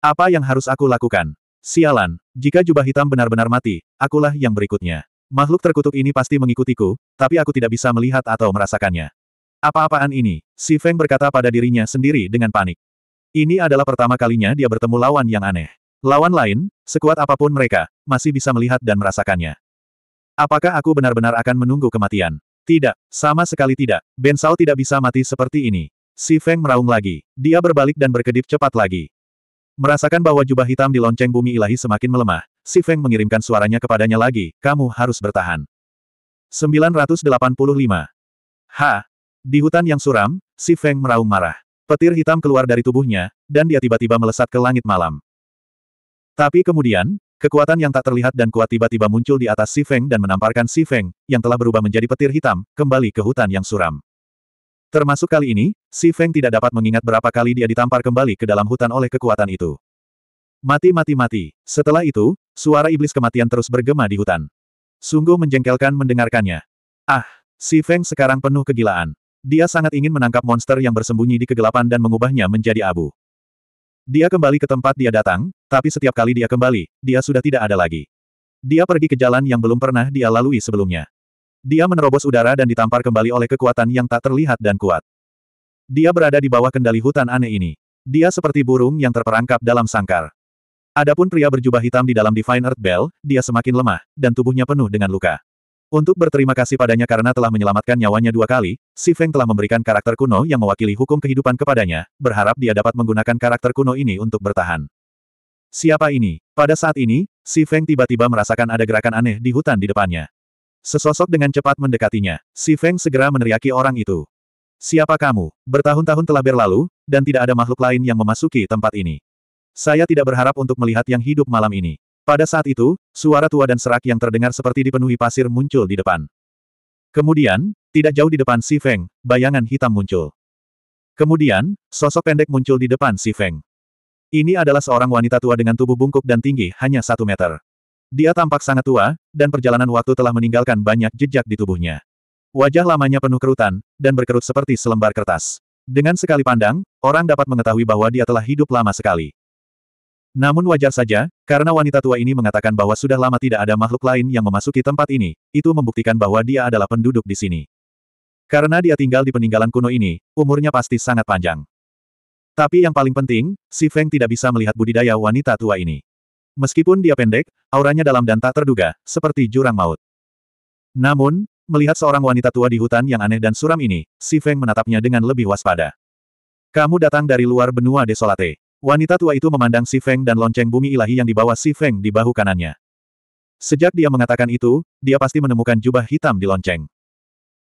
Apa yang harus aku lakukan? Sialan, jika jubah hitam benar-benar mati, akulah yang berikutnya. Makhluk terkutuk ini pasti mengikutiku, tapi aku tidak bisa melihat atau merasakannya. Apa-apaan ini? Si Feng berkata pada dirinya sendiri dengan panik. Ini adalah pertama kalinya dia bertemu lawan yang aneh. Lawan lain, sekuat apapun mereka, masih bisa melihat dan merasakannya. Apakah aku benar-benar akan menunggu kematian? Tidak, sama sekali tidak. Ben Sao tidak bisa mati seperti ini. Si Feng meraung lagi. Dia berbalik dan berkedip cepat lagi. Merasakan bahwa jubah hitam di lonceng bumi ilahi semakin melemah, Si Feng mengirimkan suaranya kepadanya lagi, kamu harus bertahan. 985. Ha! Di hutan yang suram, Si Feng meraung marah. Petir hitam keluar dari tubuhnya, dan dia tiba-tiba melesat ke langit malam. Tapi kemudian, Kekuatan yang tak terlihat dan kuat tiba-tiba muncul di atas Si Feng dan menamparkan Si Feng, yang telah berubah menjadi petir hitam, kembali ke hutan yang suram. Termasuk kali ini, Si Feng tidak dapat mengingat berapa kali dia ditampar kembali ke dalam hutan oleh kekuatan itu. Mati mati mati. Setelah itu, suara iblis kematian terus bergema di hutan. Sungguh menjengkelkan mendengarkannya. Ah, Si Feng sekarang penuh kegilaan. Dia sangat ingin menangkap monster yang bersembunyi di kegelapan dan mengubahnya menjadi abu. Dia kembali ke tempat dia datang, tapi setiap kali dia kembali, dia sudah tidak ada lagi. Dia pergi ke jalan yang belum pernah dia lalui sebelumnya. Dia menerobos udara dan ditampar kembali oleh kekuatan yang tak terlihat dan kuat. Dia berada di bawah kendali hutan aneh ini. Dia seperti burung yang terperangkap dalam sangkar. Adapun pria berjubah hitam di dalam Divine Earth Bell, dia semakin lemah, dan tubuhnya penuh dengan luka. Untuk berterima kasih padanya karena telah menyelamatkan nyawanya dua kali, Si Feng telah memberikan karakter kuno yang mewakili hukum kehidupan kepadanya, berharap dia dapat menggunakan karakter kuno ini untuk bertahan. Siapa ini? Pada saat ini, Si Feng tiba-tiba merasakan ada gerakan aneh di hutan di depannya. Sesosok dengan cepat mendekatinya, Si Feng segera meneriaki orang itu. Siapa kamu? Bertahun-tahun telah berlalu, dan tidak ada makhluk lain yang memasuki tempat ini. Saya tidak berharap untuk melihat yang hidup malam ini. Pada saat itu, suara tua dan serak yang terdengar seperti dipenuhi pasir muncul di depan. Kemudian, tidak jauh di depan Si Feng, bayangan hitam muncul. Kemudian, sosok pendek muncul di depan Si Feng. Ini adalah seorang wanita tua dengan tubuh bungkuk dan tinggi hanya satu meter. Dia tampak sangat tua, dan perjalanan waktu telah meninggalkan banyak jejak di tubuhnya. Wajah lamanya penuh kerutan, dan berkerut seperti selembar kertas. Dengan sekali pandang, orang dapat mengetahui bahwa dia telah hidup lama sekali. Namun wajar saja, karena wanita tua ini mengatakan bahwa sudah lama tidak ada makhluk lain yang memasuki tempat ini, itu membuktikan bahwa dia adalah penduduk di sini. Karena dia tinggal di peninggalan kuno ini, umurnya pasti sangat panjang. Tapi yang paling penting, si Feng tidak bisa melihat budidaya wanita tua ini. Meskipun dia pendek, auranya dalam dan tak terduga, seperti jurang maut. Namun, melihat seorang wanita tua di hutan yang aneh dan suram ini, si Feng menatapnya dengan lebih waspada. Kamu datang dari luar benua desolate. Wanita tua itu memandang Si Feng dan lonceng bumi ilahi yang dibawa Si Feng di bahu kanannya. Sejak dia mengatakan itu, dia pasti menemukan jubah hitam di lonceng.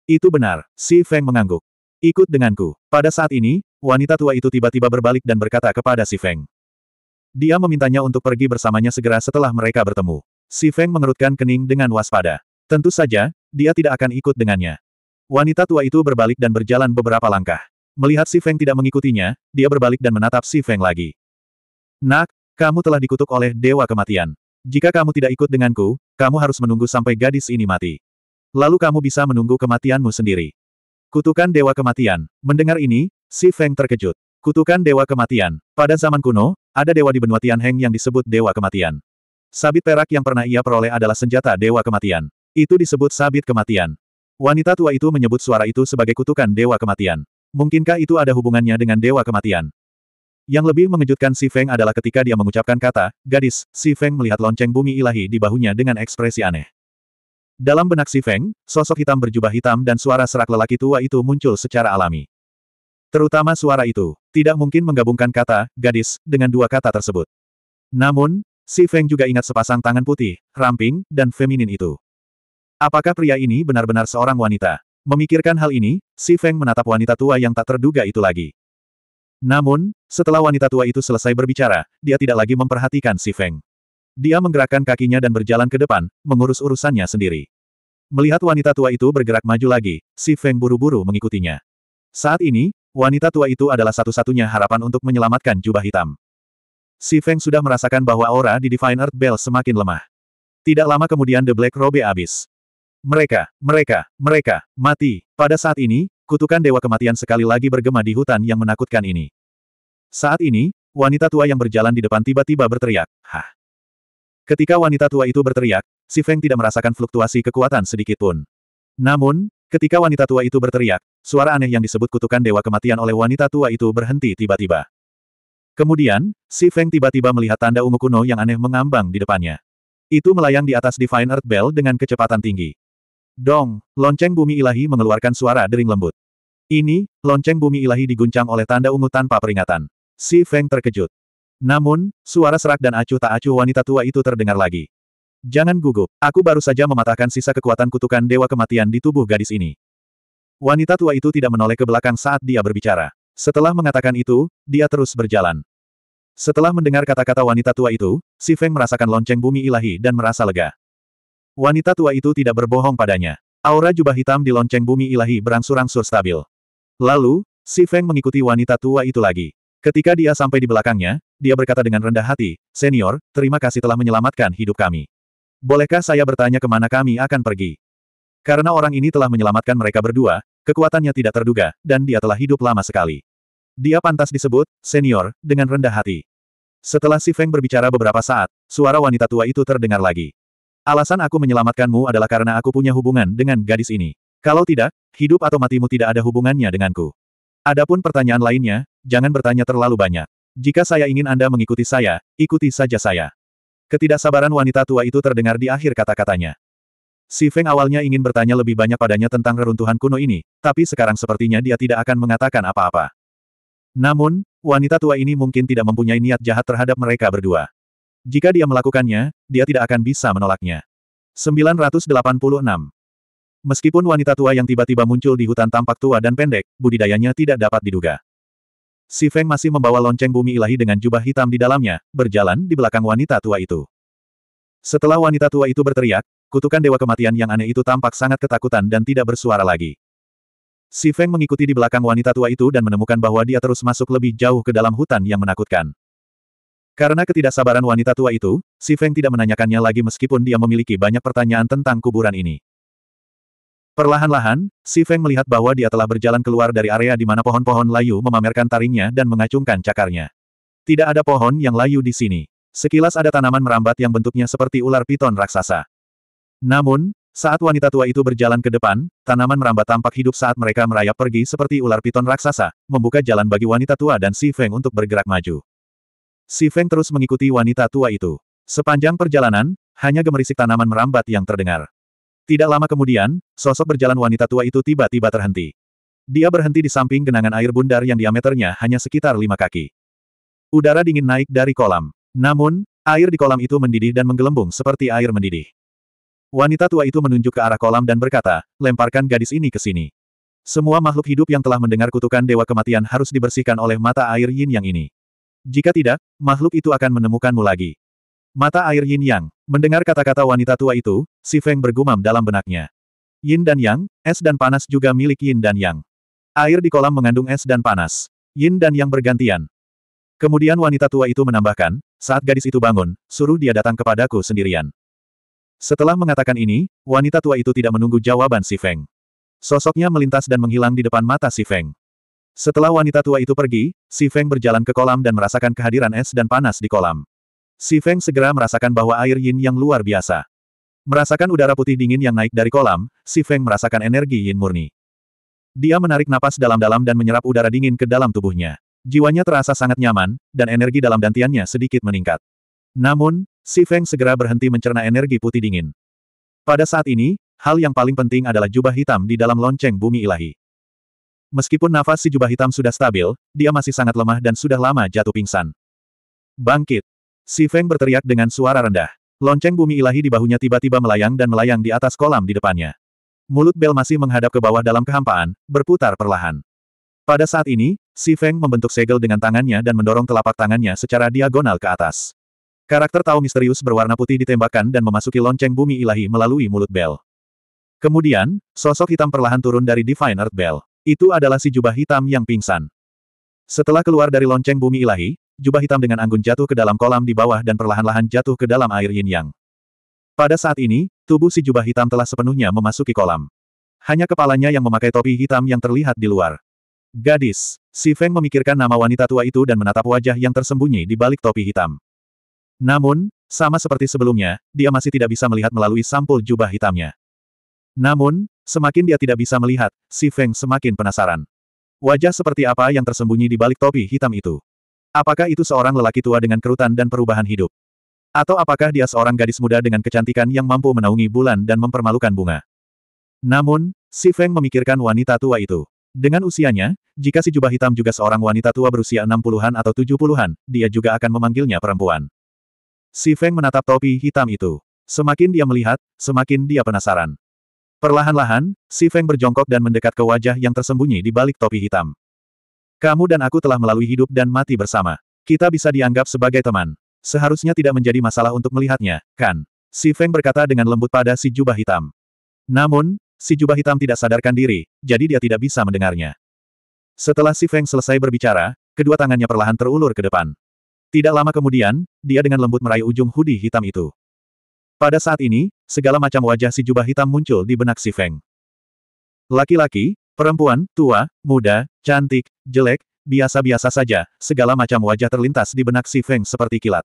Itu benar, Si Feng mengangguk. Ikut denganku. Pada saat ini, wanita tua itu tiba-tiba berbalik dan berkata kepada Si Feng. Dia memintanya untuk pergi bersamanya segera setelah mereka bertemu. Si Feng mengerutkan kening dengan waspada. Tentu saja, dia tidak akan ikut dengannya. Wanita tua itu berbalik dan berjalan beberapa langkah. Melihat Si Feng tidak mengikutinya, dia berbalik dan menatap Si Feng lagi. Nak, kamu telah dikutuk oleh Dewa Kematian. Jika kamu tidak ikut denganku, kamu harus menunggu sampai gadis ini mati. Lalu kamu bisa menunggu kematianmu sendiri. Kutukan Dewa Kematian. Mendengar ini, Si Feng terkejut. Kutukan Dewa Kematian. Pada zaman kuno, ada dewa di benua Tianheng yang disebut Dewa Kematian. Sabit perak yang pernah ia peroleh adalah senjata Dewa Kematian. Itu disebut sabit kematian. Wanita tua itu menyebut suara itu sebagai kutukan Dewa Kematian. Mungkinkah itu ada hubungannya dengan Dewa Kematian? Yang lebih mengejutkan Si Feng adalah ketika dia mengucapkan kata, gadis, Si Feng melihat lonceng bumi ilahi di bahunya dengan ekspresi aneh. Dalam benak Si Feng, sosok hitam berjubah hitam dan suara serak lelaki tua itu muncul secara alami. Terutama suara itu, tidak mungkin menggabungkan kata, gadis, dengan dua kata tersebut. Namun, Si Feng juga ingat sepasang tangan putih, ramping, dan feminin itu. Apakah pria ini benar-benar seorang wanita? Memikirkan hal ini, Si Feng menatap wanita tua yang tak terduga itu lagi. Namun, setelah wanita tua itu selesai berbicara, dia tidak lagi memperhatikan Si Feng. Dia menggerakkan kakinya dan berjalan ke depan, mengurus urusannya sendiri. Melihat wanita tua itu bergerak maju lagi, Si Feng buru-buru mengikutinya. Saat ini, wanita tua itu adalah satu-satunya harapan untuk menyelamatkan jubah hitam. Si Feng sudah merasakan bahwa aura di Divine Earth Bell semakin lemah. Tidak lama kemudian The Black Robe habis. Mereka, mereka, mereka, mati. Pada saat ini, kutukan Dewa Kematian sekali lagi bergema di hutan yang menakutkan ini. Saat ini, wanita tua yang berjalan di depan tiba-tiba berteriak, Hah! Ketika wanita tua itu berteriak, Si Feng tidak merasakan fluktuasi kekuatan sedikit pun. Namun, ketika wanita tua itu berteriak, suara aneh yang disebut kutukan Dewa Kematian oleh wanita tua itu berhenti tiba-tiba. Kemudian, Si Feng tiba-tiba melihat tanda ungu kuno yang aneh mengambang di depannya. Itu melayang di atas Divine Earth Bell dengan kecepatan tinggi. Dong, lonceng bumi ilahi mengeluarkan suara dering lembut. Ini, lonceng bumi ilahi diguncang oleh tanda ungu tanpa peringatan. Si Feng terkejut. Namun, suara serak dan acuh tak acuh wanita tua itu terdengar lagi. Jangan gugup, aku baru saja mematahkan sisa kekuatan kutukan dewa kematian di tubuh gadis ini. Wanita tua itu tidak menoleh ke belakang saat dia berbicara. Setelah mengatakan itu, dia terus berjalan. Setelah mendengar kata-kata wanita tua itu, Si Feng merasakan lonceng bumi ilahi dan merasa lega. Wanita tua itu tidak berbohong padanya. Aura jubah hitam di lonceng bumi ilahi berangsur-angsur stabil. Lalu, si Feng mengikuti wanita tua itu lagi. Ketika dia sampai di belakangnya, dia berkata dengan rendah hati, Senior, terima kasih telah menyelamatkan hidup kami. Bolehkah saya bertanya kemana kami akan pergi? Karena orang ini telah menyelamatkan mereka berdua, kekuatannya tidak terduga, dan dia telah hidup lama sekali. Dia pantas disebut, Senior, dengan rendah hati. Setelah si Feng berbicara beberapa saat, suara wanita tua itu terdengar lagi. Alasan aku menyelamatkanmu adalah karena aku punya hubungan dengan gadis ini. Kalau tidak, hidup atau matimu tidak ada hubungannya denganku. Adapun pertanyaan lainnya, jangan bertanya terlalu banyak. Jika saya ingin Anda mengikuti saya, ikuti saja saya. Ketidaksabaran wanita tua itu terdengar di akhir kata-katanya. Si Feng awalnya ingin bertanya lebih banyak padanya tentang reruntuhan kuno ini, tapi sekarang sepertinya dia tidak akan mengatakan apa-apa. Namun, wanita tua ini mungkin tidak mempunyai niat jahat terhadap mereka berdua. Jika dia melakukannya, dia tidak akan bisa menolaknya. 986. Meskipun wanita tua yang tiba-tiba muncul di hutan tampak tua dan pendek, budidayanya tidak dapat diduga. Si Feng masih membawa lonceng bumi ilahi dengan jubah hitam di dalamnya, berjalan di belakang wanita tua itu. Setelah wanita tua itu berteriak, kutukan dewa kematian yang aneh itu tampak sangat ketakutan dan tidak bersuara lagi. Si Feng mengikuti di belakang wanita tua itu dan menemukan bahwa dia terus masuk lebih jauh ke dalam hutan yang menakutkan. Karena ketidaksabaran wanita tua itu, Si Feng tidak menanyakannya lagi meskipun dia memiliki banyak pertanyaan tentang kuburan ini. Perlahan-lahan, Si Feng melihat bahwa dia telah berjalan keluar dari area di mana pohon-pohon layu memamerkan taringnya dan mengacungkan cakarnya. Tidak ada pohon yang layu di sini. Sekilas ada tanaman merambat yang bentuknya seperti ular piton raksasa. Namun, saat wanita tua itu berjalan ke depan, tanaman merambat tampak hidup saat mereka merayap pergi seperti ular piton raksasa, membuka jalan bagi wanita tua dan Si Feng untuk bergerak maju. Si Feng terus mengikuti wanita tua itu. Sepanjang perjalanan, hanya gemerisik tanaman merambat yang terdengar. Tidak lama kemudian, sosok berjalan wanita tua itu tiba-tiba terhenti. Dia berhenti di samping genangan air bundar yang diameternya hanya sekitar lima kaki. Udara dingin naik dari kolam. Namun, air di kolam itu mendidih dan menggelembung seperti air mendidih. Wanita tua itu menunjuk ke arah kolam dan berkata, lemparkan gadis ini ke sini. Semua makhluk hidup yang telah mendengar kutukan Dewa Kematian harus dibersihkan oleh mata air yin yang ini. Jika tidak, makhluk itu akan menemukanmu lagi. Mata air Yin Yang. Mendengar kata-kata wanita tua itu, si Feng bergumam dalam benaknya. Yin dan Yang, es dan panas juga milik Yin dan Yang. Air di kolam mengandung es dan panas. Yin dan Yang bergantian. Kemudian wanita tua itu menambahkan, saat gadis itu bangun, suruh dia datang kepadaku sendirian. Setelah mengatakan ini, wanita tua itu tidak menunggu jawaban si Feng. Sosoknya melintas dan menghilang di depan mata si Feng. Setelah wanita tua itu pergi, Si Feng berjalan ke kolam dan merasakan kehadiran es dan panas di kolam. Si Feng segera merasakan bahwa air yin yang luar biasa. Merasakan udara putih dingin yang naik dari kolam, Si Feng merasakan energi yin murni. Dia menarik napas dalam-dalam dan menyerap udara dingin ke dalam tubuhnya. Jiwanya terasa sangat nyaman, dan energi dalam dantiannya sedikit meningkat. Namun, Si Feng segera berhenti mencerna energi putih dingin. Pada saat ini, hal yang paling penting adalah jubah hitam di dalam lonceng bumi ilahi. Meskipun nafas si jubah hitam sudah stabil, dia masih sangat lemah dan sudah lama jatuh pingsan. Bangkit! Si Feng berteriak dengan suara rendah. Lonceng bumi ilahi di bahunya tiba-tiba melayang dan melayang di atas kolam di depannya. Mulut Bel masih menghadap ke bawah dalam kehampaan, berputar perlahan. Pada saat ini, Si Feng membentuk segel dengan tangannya dan mendorong telapak tangannya secara diagonal ke atas. Karakter Tao misterius berwarna putih ditembakkan dan memasuki lonceng bumi ilahi melalui mulut Bel. Kemudian, sosok hitam perlahan turun dari Divine Earth Bell. Itu adalah si jubah hitam yang pingsan. Setelah keluar dari lonceng bumi ilahi, jubah hitam dengan anggun jatuh ke dalam kolam di bawah dan perlahan-lahan jatuh ke dalam air yin yang. Pada saat ini, tubuh si jubah hitam telah sepenuhnya memasuki kolam. Hanya kepalanya yang memakai topi hitam yang terlihat di luar. Gadis, si Feng memikirkan nama wanita tua itu dan menatap wajah yang tersembunyi di balik topi hitam. Namun, sama seperti sebelumnya, dia masih tidak bisa melihat melalui sampul jubah hitamnya. Namun, Semakin dia tidak bisa melihat, si Feng semakin penasaran. Wajah seperti apa yang tersembunyi di balik topi hitam itu? Apakah itu seorang lelaki tua dengan kerutan dan perubahan hidup? Atau apakah dia seorang gadis muda dengan kecantikan yang mampu menaungi bulan dan mempermalukan bunga? Namun, si Feng memikirkan wanita tua itu. Dengan usianya, jika si jubah hitam juga seorang wanita tua berusia 60-an atau 70-an, dia juga akan memanggilnya perempuan. Si Feng menatap topi hitam itu. Semakin dia melihat, semakin dia penasaran. Perlahan-lahan, si Feng berjongkok dan mendekat ke wajah yang tersembunyi di balik topi hitam. Kamu dan aku telah melalui hidup dan mati bersama. Kita bisa dianggap sebagai teman. Seharusnya tidak menjadi masalah untuk melihatnya, kan? Si Feng berkata dengan lembut pada si jubah hitam. Namun, si jubah hitam tidak sadarkan diri, jadi dia tidak bisa mendengarnya. Setelah si Feng selesai berbicara, kedua tangannya perlahan terulur ke depan. Tidak lama kemudian, dia dengan lembut meraih ujung hoodie hitam itu. Pada saat ini, segala macam wajah si jubah hitam muncul di benak si Feng. Laki-laki, perempuan, tua, muda, cantik, jelek, biasa-biasa saja, segala macam wajah terlintas di benak si Feng seperti kilat.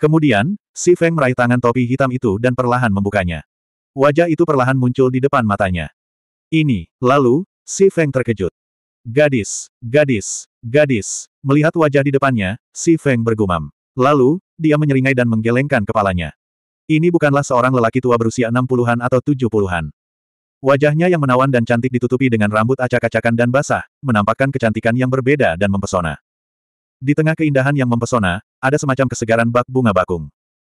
Kemudian, si Feng meraih tangan topi hitam itu dan perlahan membukanya. Wajah itu perlahan muncul di depan matanya. Ini, lalu, si Feng terkejut. Gadis, gadis, gadis, melihat wajah di depannya, si Feng bergumam. Lalu, dia menyeringai dan menggelengkan kepalanya. Ini bukanlah seorang lelaki tua berusia 60-an atau 70-an. Wajahnya yang menawan dan cantik ditutupi dengan rambut acak-acakan dan basah, menampakkan kecantikan yang berbeda dan mempesona. Di tengah keindahan yang mempesona, ada semacam kesegaran bak bunga bakung.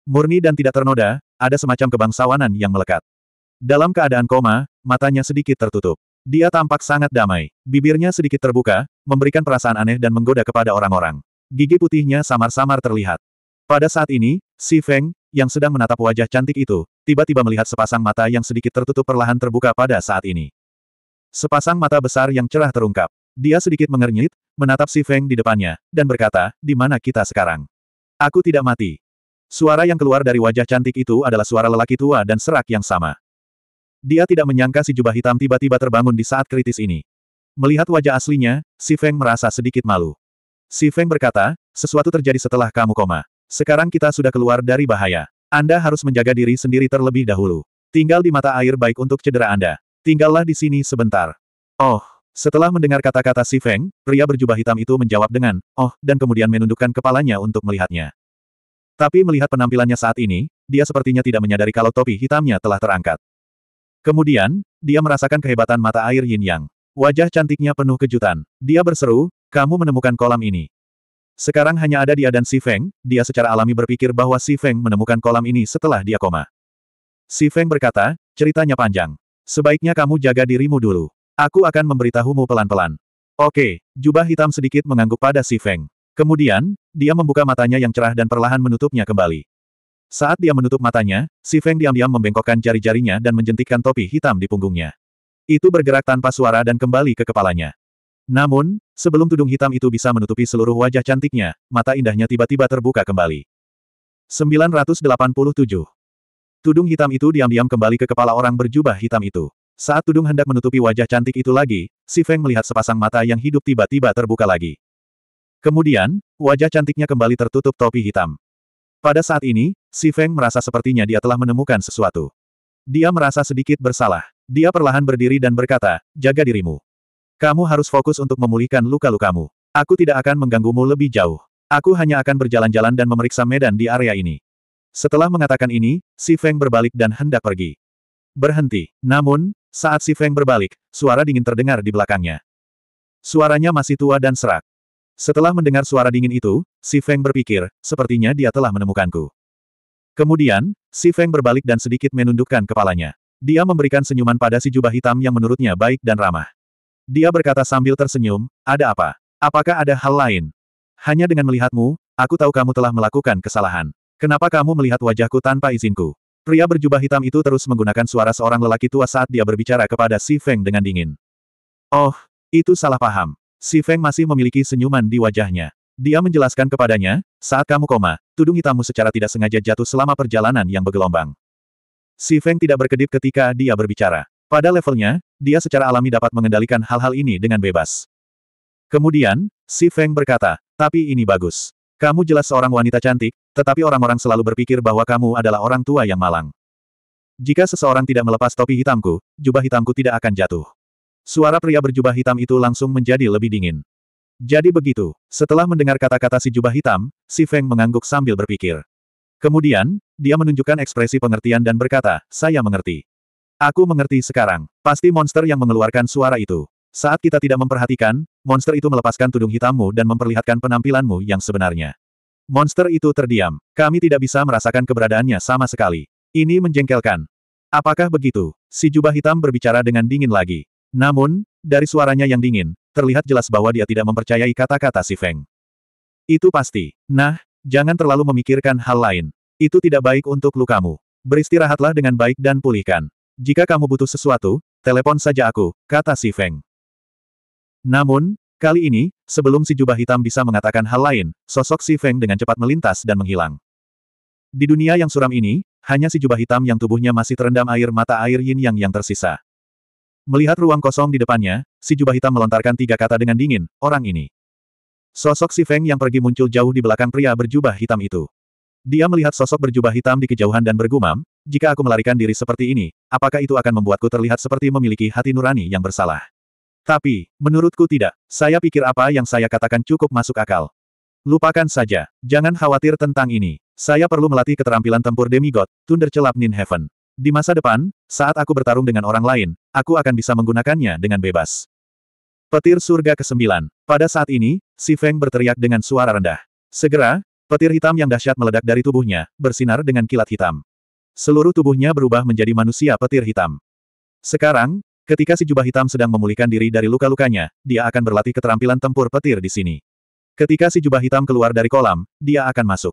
Murni dan tidak ternoda, ada semacam kebangsawanan yang melekat. Dalam keadaan koma, matanya sedikit tertutup. Dia tampak sangat damai. Bibirnya sedikit terbuka, memberikan perasaan aneh dan menggoda kepada orang-orang. Gigi putihnya samar-samar terlihat. Pada saat ini, Si Feng, yang sedang menatap wajah cantik itu, tiba-tiba melihat sepasang mata yang sedikit tertutup perlahan terbuka pada saat ini. Sepasang mata besar yang cerah terungkap. Dia sedikit mengernyit, menatap si Feng di depannya, dan berkata, di mana kita sekarang? Aku tidak mati. Suara yang keluar dari wajah cantik itu adalah suara lelaki tua dan serak yang sama. Dia tidak menyangka si jubah hitam tiba-tiba terbangun di saat kritis ini. Melihat wajah aslinya, si Feng merasa sedikit malu. Si Feng berkata, sesuatu terjadi setelah kamu koma. Sekarang kita sudah keluar dari bahaya. Anda harus menjaga diri sendiri terlebih dahulu. Tinggal di mata air baik untuk cedera Anda. Tinggallah di sini sebentar. Oh, setelah mendengar kata-kata si Feng, pria berjubah hitam itu menjawab dengan, oh, dan kemudian menundukkan kepalanya untuk melihatnya. Tapi melihat penampilannya saat ini, dia sepertinya tidak menyadari kalau topi hitamnya telah terangkat. Kemudian, dia merasakan kehebatan mata air yin yang. Wajah cantiknya penuh kejutan. Dia berseru, kamu menemukan kolam ini. Sekarang hanya ada dia dan Si Feng, dia secara alami berpikir bahwa Si Feng menemukan kolam ini setelah dia koma. Si Feng berkata, ceritanya panjang. Sebaiknya kamu jaga dirimu dulu. Aku akan memberitahumu pelan-pelan. Oke, jubah hitam sedikit mengangguk pada Si Feng. Kemudian, dia membuka matanya yang cerah dan perlahan menutupnya kembali. Saat dia menutup matanya, Si Feng diam-diam membengkokkan jari-jarinya dan menjentikkan topi hitam di punggungnya. Itu bergerak tanpa suara dan kembali ke kepalanya. Namun, sebelum tudung hitam itu bisa menutupi seluruh wajah cantiknya, mata indahnya tiba-tiba terbuka kembali. 987. Tudung hitam itu diam-diam kembali ke kepala orang berjubah hitam itu. Saat tudung hendak menutupi wajah cantik itu lagi, Si Feng melihat sepasang mata yang hidup tiba-tiba terbuka lagi. Kemudian, wajah cantiknya kembali tertutup topi hitam. Pada saat ini, Si Feng merasa sepertinya dia telah menemukan sesuatu. Dia merasa sedikit bersalah. Dia perlahan berdiri dan berkata, jaga dirimu. Kamu harus fokus untuk memulihkan luka-lukamu. Aku tidak akan mengganggumu lebih jauh. Aku hanya akan berjalan-jalan dan memeriksa medan di area ini. Setelah mengatakan ini, Si Feng berbalik dan hendak pergi. Berhenti. Namun, saat Si Feng berbalik, suara dingin terdengar di belakangnya. Suaranya masih tua dan serak. Setelah mendengar suara dingin itu, Si Feng berpikir, sepertinya dia telah menemukanku. Kemudian, Si Feng berbalik dan sedikit menundukkan kepalanya. Dia memberikan senyuman pada si jubah hitam yang menurutnya baik dan ramah. Dia berkata sambil tersenyum, ada apa? Apakah ada hal lain? Hanya dengan melihatmu, aku tahu kamu telah melakukan kesalahan. Kenapa kamu melihat wajahku tanpa izinku? Pria berjubah hitam itu terus menggunakan suara seorang lelaki tua saat dia berbicara kepada Si Feng dengan dingin. Oh, itu salah paham. Si Feng masih memiliki senyuman di wajahnya. Dia menjelaskan kepadanya, saat kamu koma, tudung hitammu secara tidak sengaja jatuh selama perjalanan yang bergelombang. Si Feng tidak berkedip ketika dia berbicara. Pada levelnya, dia secara alami dapat mengendalikan hal-hal ini dengan bebas. Kemudian, Si Feng berkata, tapi ini bagus. Kamu jelas seorang wanita cantik, tetapi orang-orang selalu berpikir bahwa kamu adalah orang tua yang malang. Jika seseorang tidak melepas topi hitamku, jubah hitamku tidak akan jatuh. Suara pria berjubah hitam itu langsung menjadi lebih dingin. Jadi begitu, setelah mendengar kata-kata si jubah hitam, si Feng mengangguk sambil berpikir. Kemudian, dia menunjukkan ekspresi pengertian dan berkata, saya mengerti. Aku mengerti sekarang. Pasti monster yang mengeluarkan suara itu. Saat kita tidak memperhatikan, monster itu melepaskan tudung hitammu dan memperlihatkan penampilanmu yang sebenarnya. Monster itu terdiam. Kami tidak bisa merasakan keberadaannya sama sekali. Ini menjengkelkan. Apakah begitu? Si jubah hitam berbicara dengan dingin lagi. Namun, dari suaranya yang dingin, terlihat jelas bahwa dia tidak mempercayai kata-kata si Feng. Itu pasti. Nah, jangan terlalu memikirkan hal lain. Itu tidak baik untuk lukamu. Beristirahatlah dengan baik dan pulihkan. Jika kamu butuh sesuatu, telepon saja aku, kata si Feng. Namun, kali ini, sebelum si jubah hitam bisa mengatakan hal lain, sosok si Feng dengan cepat melintas dan menghilang. Di dunia yang suram ini, hanya si jubah hitam yang tubuhnya masih terendam air mata air yin yang yang tersisa. Melihat ruang kosong di depannya, si jubah hitam melontarkan tiga kata dengan dingin, orang ini. Sosok si Feng yang pergi muncul jauh di belakang pria berjubah hitam itu. Dia melihat sosok berjubah hitam di kejauhan dan bergumam, jika aku melarikan diri seperti ini, apakah itu akan membuatku terlihat seperti memiliki hati nurani yang bersalah? Tapi, menurutku tidak. Saya pikir apa yang saya katakan cukup masuk akal. Lupakan saja. Jangan khawatir tentang ini. Saya perlu melatih keterampilan tempur demigod, Thunder Celap Nin Heaven. Di masa depan, saat aku bertarung dengan orang lain, aku akan bisa menggunakannya dengan bebas. Petir surga ke-9. Pada saat ini, Si Feng berteriak dengan suara rendah. Segera, petir hitam yang dahsyat meledak dari tubuhnya, bersinar dengan kilat hitam. Seluruh tubuhnya berubah menjadi manusia petir hitam. Sekarang, ketika si jubah hitam sedang memulihkan diri dari luka-lukanya, dia akan berlatih keterampilan tempur petir di sini. Ketika si jubah hitam keluar dari kolam, dia akan masuk.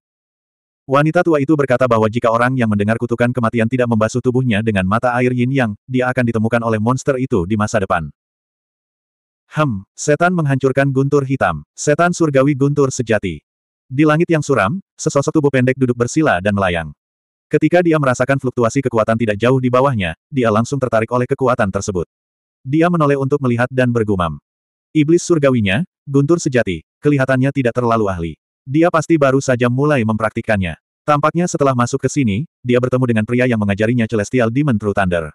Wanita tua itu berkata bahwa jika orang yang mendengar kutukan kematian tidak membasuh tubuhnya dengan mata air yin yang, dia akan ditemukan oleh monster itu di masa depan. Hem, setan menghancurkan guntur hitam. Setan surgawi guntur sejati. Di langit yang suram, sesosok tubuh pendek duduk bersila dan melayang. Ketika dia merasakan fluktuasi kekuatan tidak jauh di bawahnya, dia langsung tertarik oleh kekuatan tersebut. Dia menoleh untuk melihat dan bergumam. Iblis surgawinya, guntur sejati, kelihatannya tidak terlalu ahli. Dia pasti baru saja mulai mempraktikkannya. Tampaknya setelah masuk ke sini, dia bertemu dengan pria yang mengajarinya Celestial Demon True Thunder.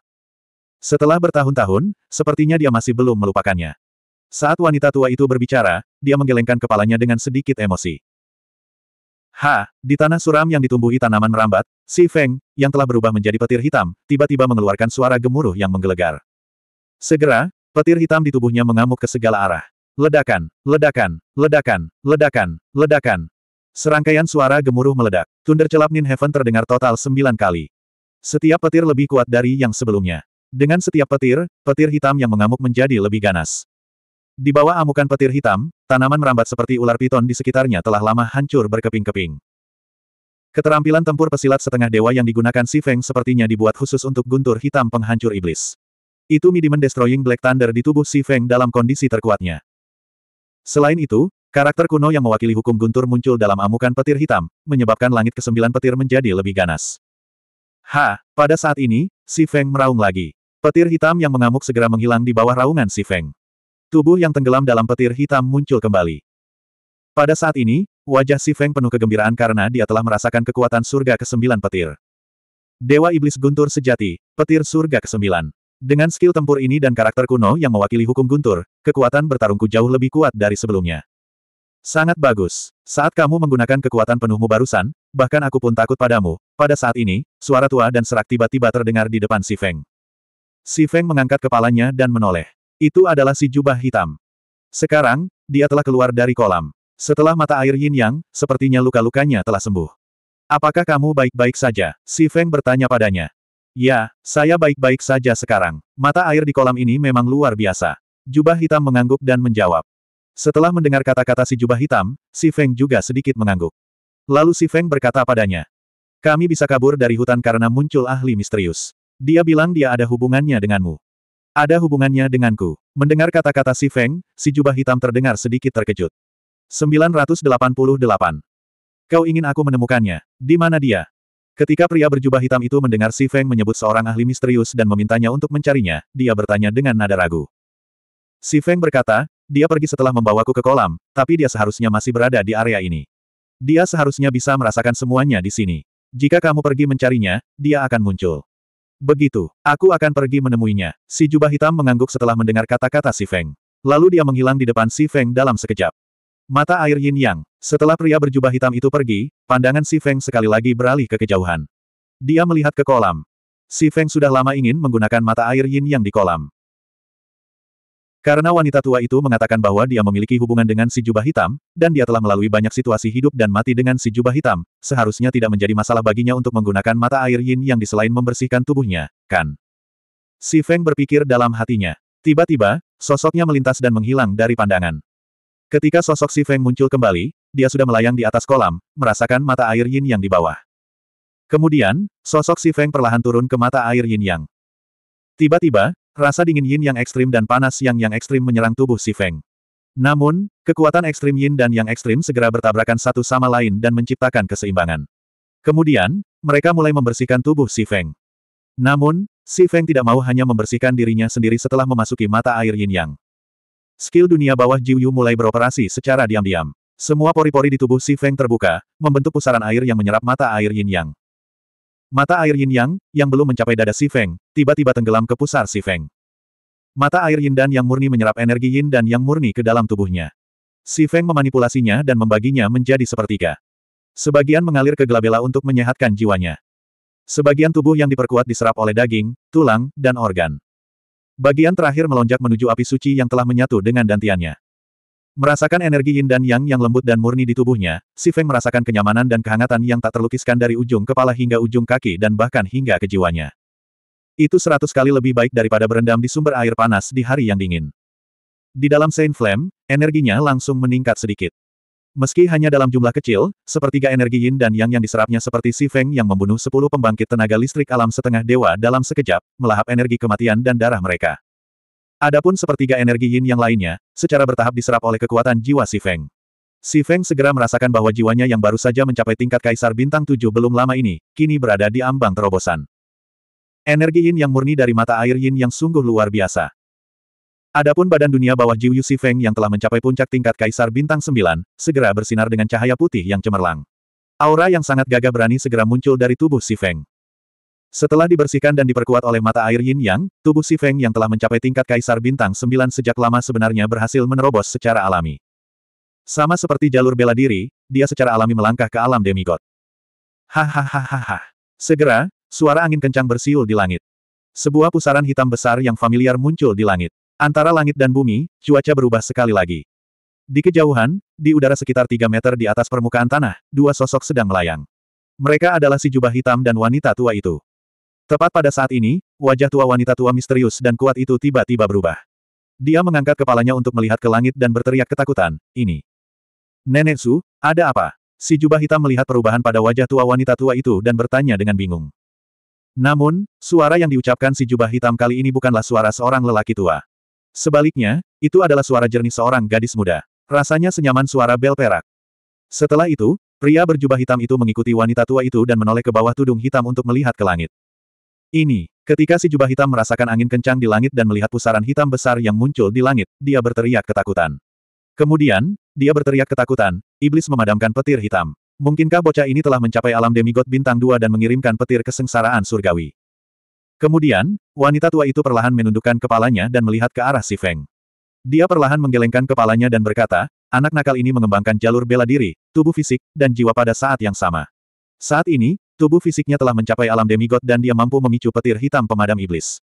Setelah bertahun-tahun, sepertinya dia masih belum melupakannya. Saat wanita tua itu berbicara, dia menggelengkan kepalanya dengan sedikit emosi. Ha, di tanah suram yang ditumbuhi tanaman merambat, si Feng, yang telah berubah menjadi petir hitam, tiba-tiba mengeluarkan suara gemuruh yang menggelegar. Segera, petir hitam di tubuhnya mengamuk ke segala arah. Ledakan, ledakan, ledakan, ledakan, ledakan. Serangkaian suara gemuruh meledak. Thunder celap Nin Heaven terdengar total sembilan kali. Setiap petir lebih kuat dari yang sebelumnya. Dengan setiap petir, petir hitam yang mengamuk menjadi lebih ganas. Di bawah amukan petir hitam, tanaman merambat seperti ular piton di sekitarnya telah lama hancur berkeping-keping. Keterampilan tempur pesilat setengah dewa yang digunakan Si Feng sepertinya dibuat khusus untuk guntur hitam penghancur iblis. Itu midi Destroying Black Thunder di tubuh Si Feng dalam kondisi terkuatnya. Selain itu, karakter kuno yang mewakili hukum guntur muncul dalam amukan petir hitam, menyebabkan langit kesembilan petir menjadi lebih ganas. Ha, pada saat ini, Si Feng meraung lagi. Petir hitam yang mengamuk segera menghilang di bawah raungan Si Feng. Tubuh yang tenggelam dalam petir hitam muncul kembali. Pada saat ini, wajah Si Feng penuh kegembiraan karena dia telah merasakan kekuatan surga ke-9 petir. Dewa Iblis Guntur sejati, petir surga ke-9. Dengan skill tempur ini dan karakter kuno yang mewakili hukum Guntur, kekuatan bertarungku jauh lebih kuat dari sebelumnya. Sangat bagus. Saat kamu menggunakan kekuatan penuhmu barusan, bahkan aku pun takut padamu. Pada saat ini, suara tua dan serak tiba-tiba terdengar di depan Si Feng. Si Feng mengangkat kepalanya dan menoleh. Itu adalah si jubah hitam. Sekarang, dia telah keluar dari kolam. Setelah mata air Yin Yang, sepertinya luka-lukanya telah sembuh. Apakah kamu baik-baik saja? Si Feng bertanya padanya. Ya, saya baik-baik saja sekarang. Mata air di kolam ini memang luar biasa. Jubah hitam mengangguk dan menjawab. Setelah mendengar kata-kata si jubah hitam, si Feng juga sedikit mengangguk. Lalu si Feng berkata padanya. Kami bisa kabur dari hutan karena muncul ahli misterius. Dia bilang dia ada hubungannya denganmu. Ada hubungannya denganku. Mendengar kata-kata si Feng, si jubah hitam terdengar sedikit terkejut. 988. Kau ingin aku menemukannya. Di mana dia? Ketika pria berjubah hitam itu mendengar si Feng menyebut seorang ahli misterius dan memintanya untuk mencarinya, dia bertanya dengan nada ragu. Si Feng berkata, dia pergi setelah membawaku ke kolam, tapi dia seharusnya masih berada di area ini. Dia seharusnya bisa merasakan semuanya di sini. Jika kamu pergi mencarinya, dia akan muncul. Begitu, aku akan pergi menemuinya. Si jubah hitam mengangguk setelah mendengar kata-kata si Feng. Lalu dia menghilang di depan si Feng dalam sekejap. Mata air yin yang. Setelah pria berjubah hitam itu pergi, pandangan si Feng sekali lagi beralih ke kejauhan. Dia melihat ke kolam. Si Feng sudah lama ingin menggunakan mata air yin yang di kolam. Karena wanita tua itu mengatakan bahwa dia memiliki hubungan dengan si jubah hitam, dan dia telah melalui banyak situasi hidup dan mati dengan si jubah hitam, seharusnya tidak menjadi masalah baginya untuk menggunakan mata air yin yang diselain membersihkan tubuhnya, kan? Si Feng berpikir dalam hatinya. Tiba-tiba, sosoknya melintas dan menghilang dari pandangan. Ketika sosok si Feng muncul kembali, dia sudah melayang di atas kolam, merasakan mata air yin yang di bawah. Kemudian, sosok si Feng perlahan turun ke mata air yin yang. Tiba-tiba, Rasa dingin yin yang ekstrim dan panas yang yang ekstrim menyerang tubuh si Feng. Namun, kekuatan ekstrim yin dan yang ekstrim segera bertabrakan satu sama lain dan menciptakan keseimbangan. Kemudian, mereka mulai membersihkan tubuh si Feng. Namun, si Feng tidak mau hanya membersihkan dirinya sendiri setelah memasuki mata air yin yang. Skill dunia bawah Jiuyu mulai beroperasi secara diam-diam. Semua pori-pori di tubuh si Feng terbuka, membentuk pusaran air yang menyerap mata air yin yang. Mata air Yin Yang, yang belum mencapai dada Si Feng, tiba-tiba tenggelam ke pusar Si Feng. Mata air Yin dan Yang murni menyerap energi Yin dan Yang murni ke dalam tubuhnya. Si Feng memanipulasinya dan membaginya menjadi sepertiga. Sebagian mengalir ke Glabella untuk menyehatkan jiwanya. Sebagian tubuh yang diperkuat diserap oleh daging, tulang, dan organ. Bagian terakhir melonjak menuju api suci yang telah menyatu dengan dantiannya. Merasakan energi yin dan yang yang lembut dan murni di tubuhnya, Si Feng merasakan kenyamanan dan kehangatan yang tak terlukiskan dari ujung kepala hingga ujung kaki dan bahkan hingga ke jiwanya. Itu seratus kali lebih baik daripada berendam di sumber air panas di hari yang dingin. Di dalam Saint Flame, energinya langsung meningkat sedikit. Meski hanya dalam jumlah kecil, sepertiga energi yin dan yang yang diserapnya seperti Si Feng yang membunuh sepuluh pembangkit tenaga listrik alam setengah dewa dalam sekejap, melahap energi kematian dan darah mereka. Adapun sepertiga energi yin yang lainnya, secara bertahap diserap oleh kekuatan jiwa Si Feng. Si Feng segera merasakan bahwa jiwanya yang baru saja mencapai tingkat kaisar bintang tujuh belum lama ini, kini berada di ambang terobosan. Energi yin yang murni dari mata air yin yang sungguh luar biasa. Adapun badan dunia bawah Jiu Yu Si Feng yang telah mencapai puncak tingkat kaisar bintang sembilan, segera bersinar dengan cahaya putih yang cemerlang. Aura yang sangat gagah berani segera muncul dari tubuh Si Feng. Setelah dibersihkan dan diperkuat oleh mata air Yin Yang, tubuh Si Feng yang telah mencapai tingkat kaisar bintang 9 sejak lama sebenarnya berhasil menerobos secara alami. Sama seperti jalur bela diri, dia secara alami melangkah ke alam demigod. Hahaha. Segera, suara angin kencang bersiul di langit. Sebuah pusaran hitam besar yang familiar muncul di langit. Antara langit dan bumi, cuaca berubah sekali lagi. Di kejauhan, di udara sekitar 3 meter di atas permukaan tanah, dua sosok sedang melayang. Mereka adalah si jubah hitam dan wanita tua itu. Tepat pada saat ini, wajah tua wanita tua misterius dan kuat itu tiba-tiba berubah. Dia mengangkat kepalanya untuk melihat ke langit dan berteriak ketakutan, ini. Nenek Su, ada apa? Si jubah hitam melihat perubahan pada wajah tua wanita tua itu dan bertanya dengan bingung. Namun, suara yang diucapkan si jubah hitam kali ini bukanlah suara seorang lelaki tua. Sebaliknya, itu adalah suara jernih seorang gadis muda. Rasanya senyaman suara bel perak. Setelah itu, pria berjubah hitam itu mengikuti wanita tua itu dan menoleh ke bawah tudung hitam untuk melihat ke langit. Ini, ketika si jubah hitam merasakan angin kencang di langit dan melihat pusaran hitam besar yang muncul di langit, dia berteriak ketakutan. Kemudian, dia berteriak ketakutan, iblis memadamkan petir hitam. Mungkinkah bocah ini telah mencapai alam demigod bintang dua dan mengirimkan petir kesengsaraan surgawi? Kemudian, wanita tua itu perlahan menundukkan kepalanya dan melihat ke arah si Feng. Dia perlahan menggelengkan kepalanya dan berkata, anak nakal ini mengembangkan jalur bela diri, tubuh fisik, dan jiwa pada saat yang sama. Saat ini, tubuh fisiknya telah mencapai alam demigod dan dia mampu memicu petir hitam pemadam iblis.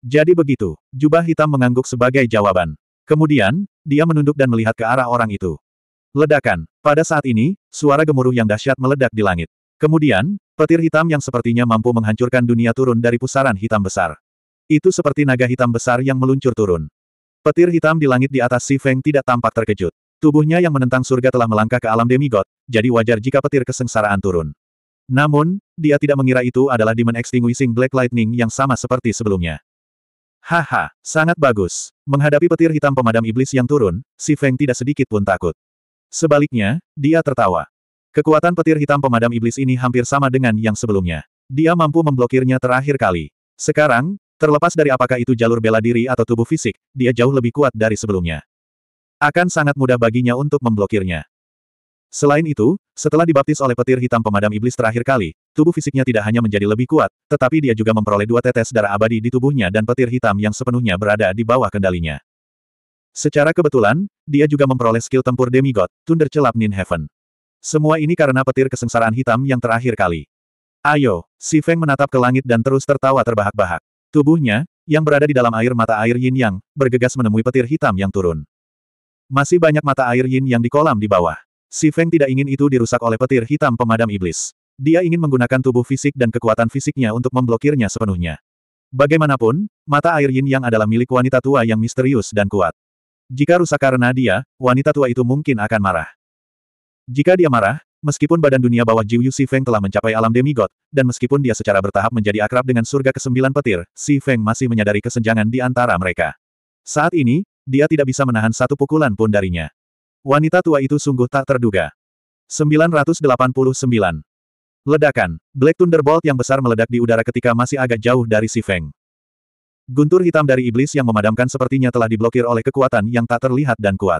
Jadi begitu, jubah hitam mengangguk sebagai jawaban. Kemudian, dia menunduk dan melihat ke arah orang itu. Ledakan. Pada saat ini, suara gemuruh yang dahsyat meledak di langit. Kemudian, petir hitam yang sepertinya mampu menghancurkan dunia turun dari pusaran hitam besar. Itu seperti naga hitam besar yang meluncur turun. Petir hitam di langit di atas Si Feng tidak tampak terkejut. Tubuhnya yang menentang surga telah melangkah ke alam demigod, jadi wajar jika petir kesengsaraan turun. Namun, dia tidak mengira itu adalah Demon Extinguishing Black Lightning yang sama seperti sebelumnya. Haha, sangat bagus. Menghadapi petir hitam pemadam iblis yang turun, si Feng tidak sedikit pun takut. Sebaliknya, dia tertawa. Kekuatan petir hitam pemadam iblis ini hampir sama dengan yang sebelumnya. Dia mampu memblokirnya terakhir kali. Sekarang, terlepas dari apakah itu jalur bela diri atau tubuh fisik, dia jauh lebih kuat dari sebelumnya. Akan sangat mudah baginya untuk memblokirnya. Selain itu, setelah dibaptis oleh petir hitam pemadam iblis terakhir kali, tubuh fisiknya tidak hanya menjadi lebih kuat, tetapi dia juga memperoleh dua tetes darah abadi di tubuhnya dan petir hitam yang sepenuhnya berada di bawah kendalinya. Secara kebetulan, dia juga memperoleh skill tempur demigod, Thunder Celap Nin Heaven. Semua ini karena petir kesengsaraan hitam yang terakhir kali. Ayo, si Feng menatap ke langit dan terus tertawa terbahak-bahak. Tubuhnya, yang berada di dalam air mata air yin yang, bergegas menemui petir hitam yang turun. Masih banyak mata air yin yang di kolam di bawah. Si Feng tidak ingin itu dirusak oleh petir hitam pemadam iblis. Dia ingin menggunakan tubuh fisik dan kekuatan fisiknya untuk memblokirnya sepenuhnya. Bagaimanapun, mata air Yin Yang adalah milik wanita tua yang misterius dan kuat. Jika rusak karena dia, wanita tua itu mungkin akan marah. Jika dia marah, meskipun badan dunia bawah Jiu Yu Si Feng telah mencapai alam demigod, dan meskipun dia secara bertahap menjadi akrab dengan surga kesembilan petir, Si Feng masih menyadari kesenjangan di antara mereka. Saat ini, dia tidak bisa menahan satu pukulan pun darinya. Wanita tua itu sungguh tak terduga. 989. Ledakan. Black Thunderbolt yang besar meledak di udara ketika masih agak jauh dari si Feng. Guntur hitam dari iblis yang memadamkan sepertinya telah diblokir oleh kekuatan yang tak terlihat dan kuat.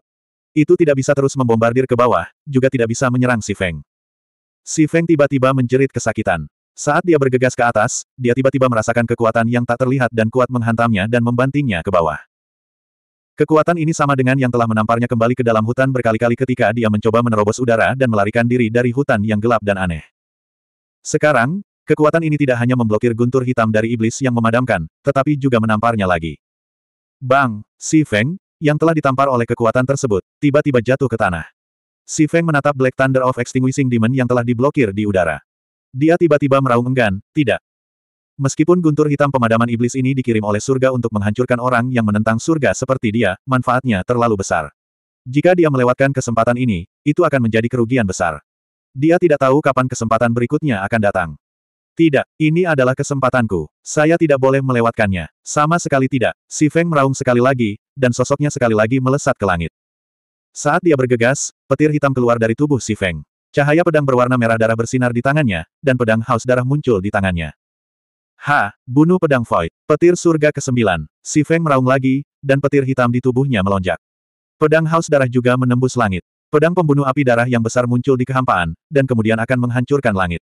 Itu tidak bisa terus membombardir ke bawah, juga tidak bisa menyerang si Feng. Si Feng tiba-tiba menjerit kesakitan. Saat dia bergegas ke atas, dia tiba-tiba merasakan kekuatan yang tak terlihat dan kuat menghantamnya dan membantingnya ke bawah. Kekuatan ini sama dengan yang telah menamparnya kembali ke dalam hutan berkali-kali ketika dia mencoba menerobos udara dan melarikan diri dari hutan yang gelap dan aneh. Sekarang, kekuatan ini tidak hanya memblokir guntur hitam dari iblis yang memadamkan, tetapi juga menamparnya lagi. Bang, Si Feng, yang telah ditampar oleh kekuatan tersebut, tiba-tiba jatuh ke tanah. Si Feng menatap Black Thunder of Extinguishing Demon yang telah diblokir di udara. Dia tiba-tiba meraung enggan, tidak, Meskipun guntur hitam pemadaman iblis ini dikirim oleh surga untuk menghancurkan orang yang menentang surga seperti dia, manfaatnya terlalu besar. Jika dia melewatkan kesempatan ini, itu akan menjadi kerugian besar. Dia tidak tahu kapan kesempatan berikutnya akan datang. Tidak, ini adalah kesempatanku. Saya tidak boleh melewatkannya. Sama sekali tidak. Si Feng meraung sekali lagi, dan sosoknya sekali lagi melesat ke langit. Saat dia bergegas, petir hitam keluar dari tubuh si Feng. Cahaya pedang berwarna merah darah bersinar di tangannya, dan pedang haus darah muncul di tangannya. Ha, bunuh pedang void, petir surga ke-9. Si Feng meraung lagi, dan petir hitam di tubuhnya melonjak. Pedang haus darah juga menembus langit. Pedang pembunuh api darah yang besar muncul di kehampaan, dan kemudian akan menghancurkan langit.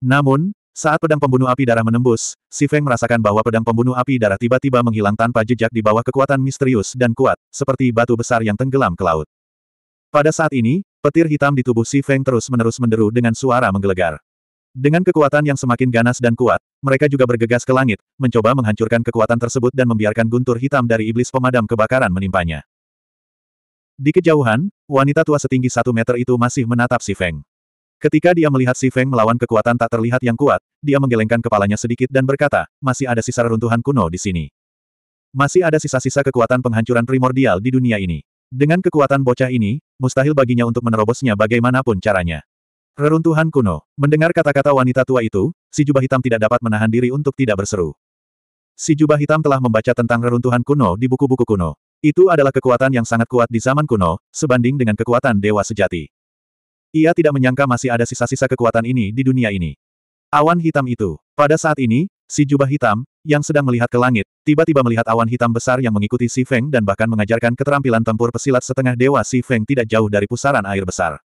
Namun, saat pedang pembunuh api darah menembus, Si Feng merasakan bahwa pedang pembunuh api darah tiba-tiba menghilang tanpa jejak di bawah kekuatan misterius dan kuat, seperti batu besar yang tenggelam ke laut. Pada saat ini, petir hitam di tubuh Si Feng terus-menerus menderu dengan suara menggelegar. Dengan kekuatan yang semakin ganas dan kuat, mereka juga bergegas ke langit, mencoba menghancurkan kekuatan tersebut dan membiarkan guntur hitam dari iblis pemadam kebakaran menimpanya. Di kejauhan, wanita tua setinggi satu meter itu masih menatap si Feng. Ketika dia melihat si Feng melawan kekuatan tak terlihat yang kuat, dia menggelengkan kepalanya sedikit dan berkata, masih ada sisa reruntuhan kuno di sini. Masih ada sisa-sisa kekuatan penghancuran primordial di dunia ini. Dengan kekuatan bocah ini, mustahil baginya untuk menerobosnya bagaimanapun caranya. Reruntuhan kuno. Mendengar kata-kata wanita tua itu, si jubah hitam tidak dapat menahan diri untuk tidak berseru. Si jubah hitam telah membaca tentang reruntuhan kuno di buku-buku kuno. Itu adalah kekuatan yang sangat kuat di zaman kuno, sebanding dengan kekuatan dewa sejati. Ia tidak menyangka masih ada sisa-sisa kekuatan ini di dunia ini. Awan hitam itu. Pada saat ini, si jubah hitam, yang sedang melihat ke langit, tiba-tiba melihat awan hitam besar yang mengikuti Si Feng dan bahkan mengajarkan keterampilan tempur pesilat setengah dewa Si Feng tidak jauh dari pusaran air besar.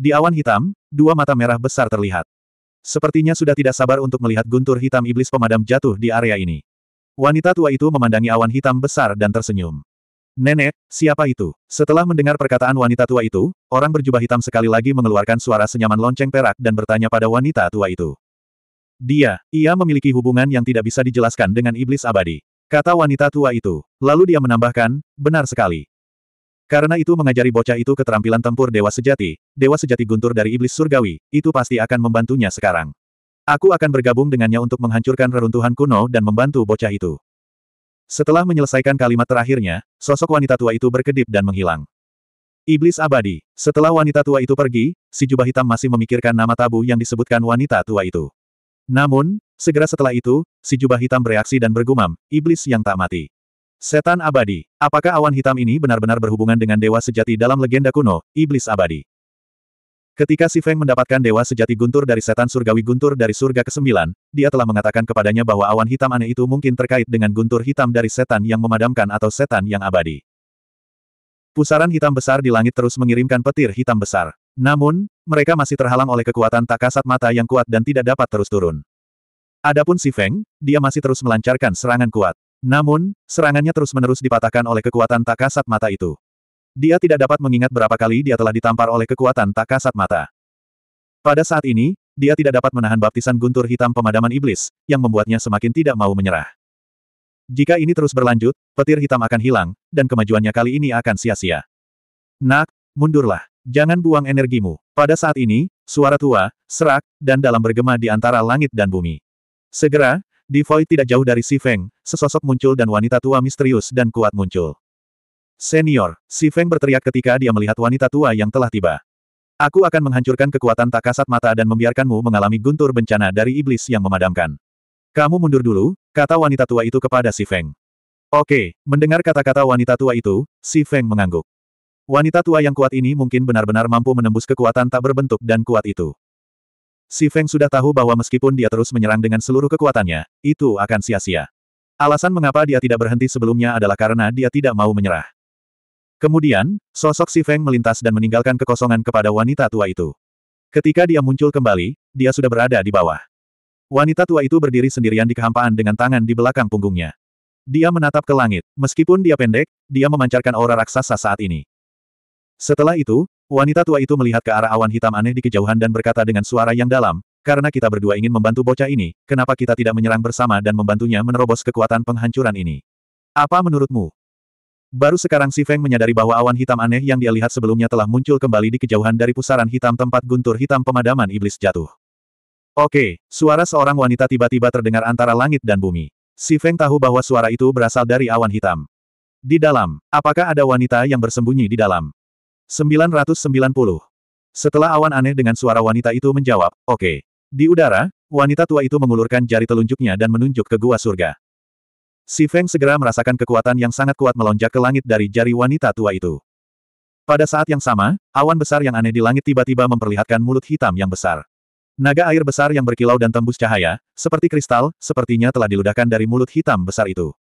Di awan hitam, dua mata merah besar terlihat. Sepertinya sudah tidak sabar untuk melihat guntur hitam iblis pemadam jatuh di area ini. Wanita tua itu memandangi awan hitam besar dan tersenyum. Nenek, siapa itu? Setelah mendengar perkataan wanita tua itu, orang berjubah hitam sekali lagi mengeluarkan suara senyaman lonceng perak dan bertanya pada wanita tua itu. Dia, ia memiliki hubungan yang tidak bisa dijelaskan dengan iblis abadi. Kata wanita tua itu. Lalu dia menambahkan, benar sekali. Karena itu mengajari bocah itu keterampilan tempur dewa sejati, dewa sejati guntur dari iblis surgawi, itu pasti akan membantunya sekarang. Aku akan bergabung dengannya untuk menghancurkan reruntuhan kuno dan membantu bocah itu. Setelah menyelesaikan kalimat terakhirnya, sosok wanita tua itu berkedip dan menghilang. Iblis abadi. Setelah wanita tua itu pergi, si jubah hitam masih memikirkan nama tabu yang disebutkan wanita tua itu. Namun, segera setelah itu, si jubah hitam bereaksi dan bergumam, iblis yang tak mati. Setan abadi. Apakah awan hitam ini benar-benar berhubungan dengan dewa sejati dalam legenda kuno, iblis abadi? Ketika Si Feng mendapatkan dewa sejati guntur dari setan surgawi guntur dari surga ke-9, dia telah mengatakan kepadanya bahwa awan hitam aneh itu mungkin terkait dengan guntur hitam dari setan yang memadamkan atau setan yang abadi. Pusaran hitam besar di langit terus mengirimkan petir hitam besar. Namun, mereka masih terhalang oleh kekuatan tak kasat mata yang kuat dan tidak dapat terus turun. Adapun Si Feng, dia masih terus melancarkan serangan kuat. Namun, serangannya terus-menerus dipatahkan oleh kekuatan tak kasat mata itu. Dia tidak dapat mengingat berapa kali dia telah ditampar oleh kekuatan tak kasat mata. Pada saat ini, dia tidak dapat menahan baptisan guntur hitam pemadaman iblis, yang membuatnya semakin tidak mau menyerah. Jika ini terus berlanjut, petir hitam akan hilang, dan kemajuannya kali ini akan sia-sia. Nak, mundurlah. Jangan buang energimu. Pada saat ini, suara tua, serak, dan dalam bergema di antara langit dan bumi. Segera, di Void tidak jauh dari Si Feng, sesosok muncul dan wanita tua misterius dan kuat muncul. Senior, Si Feng berteriak ketika dia melihat wanita tua yang telah tiba. Aku akan menghancurkan kekuatan tak kasat mata dan membiarkanmu mengalami guntur bencana dari iblis yang memadamkan. Kamu mundur dulu, kata wanita tua itu kepada Si Feng. Oke, mendengar kata-kata wanita tua itu, Si Feng mengangguk. Wanita tua yang kuat ini mungkin benar-benar mampu menembus kekuatan tak berbentuk dan kuat itu. Si Feng sudah tahu bahwa meskipun dia terus menyerang dengan seluruh kekuatannya, itu akan sia-sia. Alasan mengapa dia tidak berhenti sebelumnya adalah karena dia tidak mau menyerah. Kemudian, sosok Si Feng melintas dan meninggalkan kekosongan kepada wanita tua itu. Ketika dia muncul kembali, dia sudah berada di bawah. Wanita tua itu berdiri sendirian di kehampaan dengan tangan di belakang punggungnya. Dia menatap ke langit, meskipun dia pendek, dia memancarkan aura raksasa saat ini. Setelah itu, Wanita tua itu melihat ke arah awan hitam aneh di kejauhan dan berkata dengan suara yang dalam, karena kita berdua ingin membantu bocah ini, kenapa kita tidak menyerang bersama dan membantunya menerobos kekuatan penghancuran ini? Apa menurutmu? Baru sekarang si Feng menyadari bahwa awan hitam aneh yang dia lihat sebelumnya telah muncul kembali di kejauhan dari pusaran hitam tempat guntur hitam pemadaman iblis jatuh. Oke, suara seorang wanita tiba-tiba terdengar antara langit dan bumi. Si Feng tahu bahwa suara itu berasal dari awan hitam. Di dalam, apakah ada wanita yang bersembunyi di dalam? 990. Setelah awan aneh dengan suara wanita itu menjawab, oke. Okay. Di udara, wanita tua itu mengulurkan jari telunjuknya dan menunjuk ke gua surga. Si Feng segera merasakan kekuatan yang sangat kuat melonjak ke langit dari jari wanita tua itu. Pada saat yang sama, awan besar yang aneh di langit tiba-tiba memperlihatkan mulut hitam yang besar. Naga air besar yang berkilau dan tembus cahaya, seperti kristal, sepertinya telah diludahkan dari mulut hitam besar itu.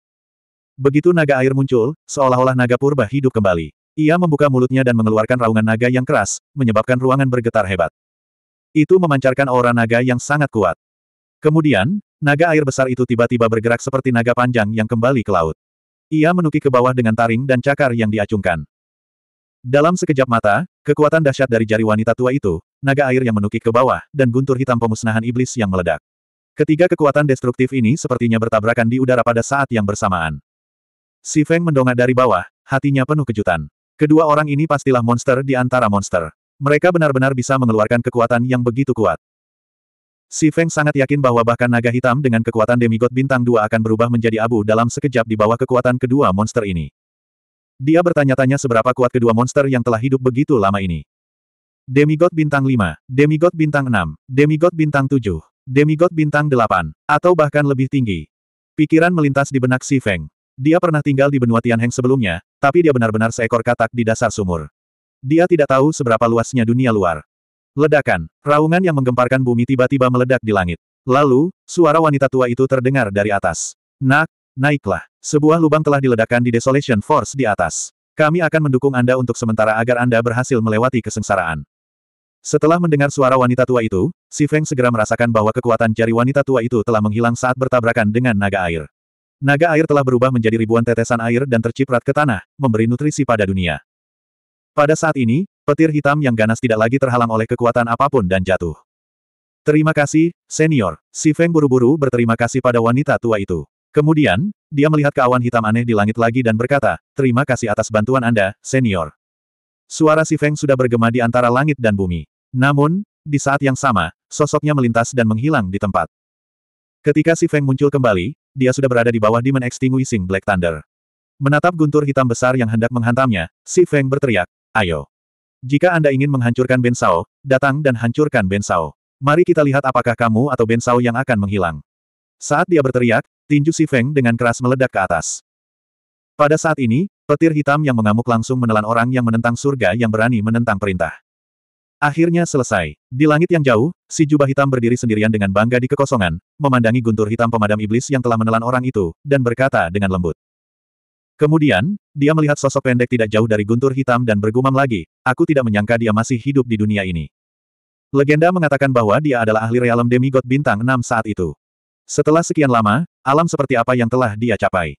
Begitu naga air muncul, seolah-olah naga purba hidup kembali. Ia membuka mulutnya dan mengeluarkan raungan naga yang keras, menyebabkan ruangan bergetar hebat. Itu memancarkan aura naga yang sangat kuat. Kemudian, naga air besar itu tiba-tiba bergerak seperti naga panjang yang kembali ke laut. Ia menuki ke bawah dengan taring dan cakar yang diacungkan. Dalam sekejap mata, kekuatan dahsyat dari jari wanita tua itu, naga air yang menukik ke bawah, dan guntur hitam pemusnahan iblis yang meledak. Ketiga kekuatan destruktif ini sepertinya bertabrakan di udara pada saat yang bersamaan. Si Feng mendongak dari bawah, hatinya penuh kejutan. Kedua orang ini pastilah monster di antara monster. Mereka benar-benar bisa mengeluarkan kekuatan yang begitu kuat. Si Feng sangat yakin bahwa bahkan naga hitam dengan kekuatan demigod bintang dua akan berubah menjadi abu dalam sekejap di bawah kekuatan kedua monster ini. Dia bertanya-tanya seberapa kuat kedua monster yang telah hidup begitu lama ini. Demigod bintang 5, demigod bintang 6, demigod bintang 7, demigod bintang 8, atau bahkan lebih tinggi. Pikiran melintas di benak Si Feng. Dia pernah tinggal di benua Tianheng sebelumnya, tapi dia benar-benar seekor katak di dasar sumur. Dia tidak tahu seberapa luasnya dunia luar. Ledakan, raungan yang menggemparkan bumi tiba-tiba meledak di langit. Lalu, suara wanita tua itu terdengar dari atas. Nak, naiklah. Sebuah lubang telah diledakkan di Desolation Force di atas. Kami akan mendukung Anda untuk sementara agar Anda berhasil melewati kesengsaraan. Setelah mendengar suara wanita tua itu, Si Feng segera merasakan bahwa kekuatan jari wanita tua itu telah menghilang saat bertabrakan dengan naga air. Naga air telah berubah menjadi ribuan tetesan air dan terciprat ke tanah, memberi nutrisi pada dunia. Pada saat ini, petir hitam yang ganas tidak lagi terhalang oleh kekuatan apapun dan jatuh. Terima kasih, senior. Si Feng buru-buru berterima kasih pada wanita tua itu. Kemudian, dia melihat ke awan hitam aneh di langit lagi dan berkata, Terima kasih atas bantuan Anda, senior. Suara Si Feng sudah bergema di antara langit dan bumi. Namun, di saat yang sama, sosoknya melintas dan menghilang di tempat. Ketika Si Feng muncul kembali, dia sudah berada di bawah Demon Extinguishing Black Thunder. Menatap guntur hitam besar yang hendak menghantamnya, si Feng berteriak, ayo. Jika Anda ingin menghancurkan Ben Bensao, datang dan hancurkan Ben Bensao. Mari kita lihat apakah kamu atau Ben Bensao yang akan menghilang. Saat dia berteriak, tinju si Feng dengan keras meledak ke atas. Pada saat ini, petir hitam yang mengamuk langsung menelan orang yang menentang surga yang berani menentang perintah. Akhirnya selesai. Di langit yang jauh, si jubah hitam berdiri sendirian dengan bangga di kekosongan, memandangi guntur hitam pemadam iblis yang telah menelan orang itu, dan berkata dengan lembut. Kemudian, dia melihat sosok pendek tidak jauh dari guntur hitam dan bergumam lagi, aku tidak menyangka dia masih hidup di dunia ini. Legenda mengatakan bahwa dia adalah ahli realem demigod bintang 6 saat itu. Setelah sekian lama, alam seperti apa yang telah dia capai.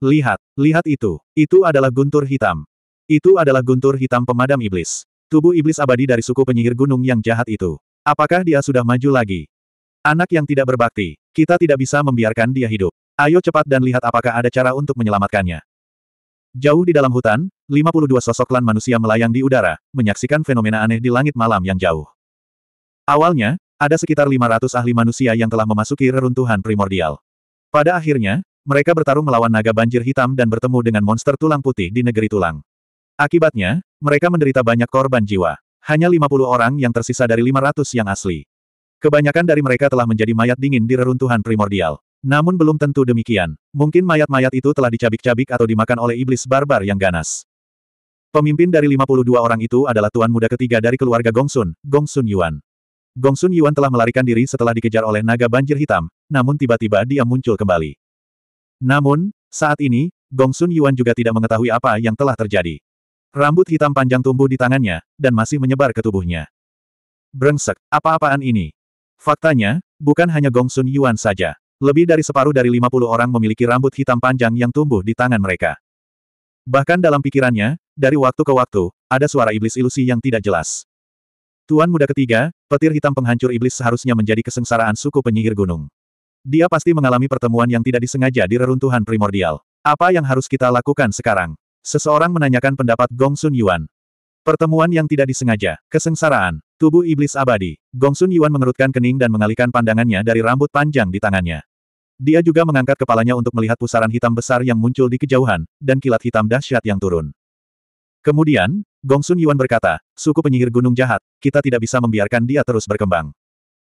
Lihat, lihat itu. Itu adalah guntur hitam. Itu adalah guntur hitam pemadam iblis. Tubuh iblis abadi dari suku penyihir gunung yang jahat itu. Apakah dia sudah maju lagi? Anak yang tidak berbakti, kita tidak bisa membiarkan dia hidup. Ayo cepat dan lihat apakah ada cara untuk menyelamatkannya. Jauh di dalam hutan, 52 sosok klan manusia melayang di udara, menyaksikan fenomena aneh di langit malam yang jauh. Awalnya, ada sekitar 500 ahli manusia yang telah memasuki reruntuhan primordial. Pada akhirnya, mereka bertarung melawan naga banjir hitam dan bertemu dengan monster tulang putih di negeri tulang. Akibatnya, mereka menderita banyak korban jiwa. Hanya 50 orang yang tersisa dari 500 yang asli. Kebanyakan dari mereka telah menjadi mayat dingin di reruntuhan primordial. Namun belum tentu demikian. Mungkin mayat-mayat itu telah dicabik-cabik atau dimakan oleh iblis barbar yang ganas. Pemimpin dari 52 orang itu adalah tuan muda ketiga dari keluarga Gongsun, Gongsun Yuan. Gongsun Yuan telah melarikan diri setelah dikejar oleh naga banjir hitam, namun tiba-tiba dia muncul kembali. Namun, saat ini, Gongsun Yuan juga tidak mengetahui apa yang telah terjadi. Rambut hitam panjang tumbuh di tangannya, dan masih menyebar ke tubuhnya. Brengsek, apa-apaan ini? Faktanya, bukan hanya Gong Sun Yuan saja. Lebih dari separuh dari 50 orang memiliki rambut hitam panjang yang tumbuh di tangan mereka. Bahkan dalam pikirannya, dari waktu ke waktu, ada suara iblis ilusi yang tidak jelas. Tuan muda ketiga, petir hitam penghancur iblis seharusnya menjadi kesengsaraan suku penyihir gunung. Dia pasti mengalami pertemuan yang tidak disengaja di reruntuhan primordial. Apa yang harus kita lakukan sekarang? Seseorang menanyakan pendapat Gong Sun Yuan. Pertemuan yang tidak disengaja, kesengsaraan, tubuh iblis abadi. Gong Sun Yuan mengerutkan kening dan mengalihkan pandangannya dari rambut panjang di tangannya. Dia juga mengangkat kepalanya untuk melihat pusaran hitam besar yang muncul di kejauhan, dan kilat hitam dahsyat yang turun. Kemudian, Gong Sun Yuan berkata, suku penyihir gunung jahat, kita tidak bisa membiarkan dia terus berkembang.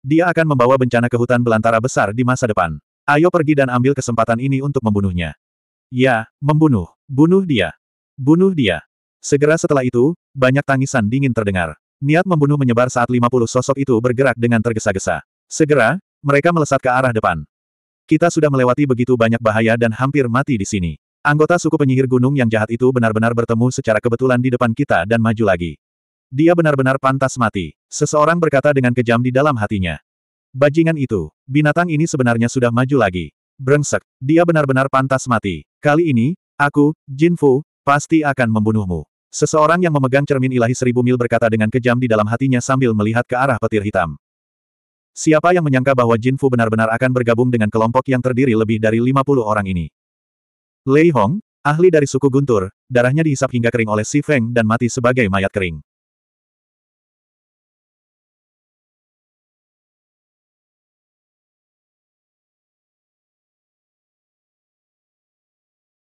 Dia akan membawa bencana ke hutan belantara besar di masa depan. Ayo pergi dan ambil kesempatan ini untuk membunuhnya. Ya, membunuh. Bunuh dia. Bunuh dia. Segera setelah itu, banyak tangisan dingin terdengar. Niat membunuh menyebar saat 50 sosok itu bergerak dengan tergesa-gesa. Segera, mereka melesat ke arah depan. Kita sudah melewati begitu banyak bahaya dan hampir mati di sini. Anggota suku penyihir gunung yang jahat itu benar-benar bertemu secara kebetulan di depan kita dan maju lagi. Dia benar-benar pantas mati. Seseorang berkata dengan kejam di dalam hatinya. Bajingan itu, binatang ini sebenarnya sudah maju lagi. Brengsek, dia benar-benar pantas mati. Kali ini, aku, Jin Fu, Pasti akan membunuhmu. Seseorang yang memegang cermin ilahi seribu mil berkata dengan kejam di dalam hatinya sambil melihat ke arah petir hitam. Siapa yang menyangka bahwa Jin Fu benar-benar akan bergabung dengan kelompok yang terdiri lebih dari 50 orang ini? Lei Hong, ahli dari suku Guntur, darahnya dihisap hingga kering oleh Si Feng dan mati sebagai mayat kering.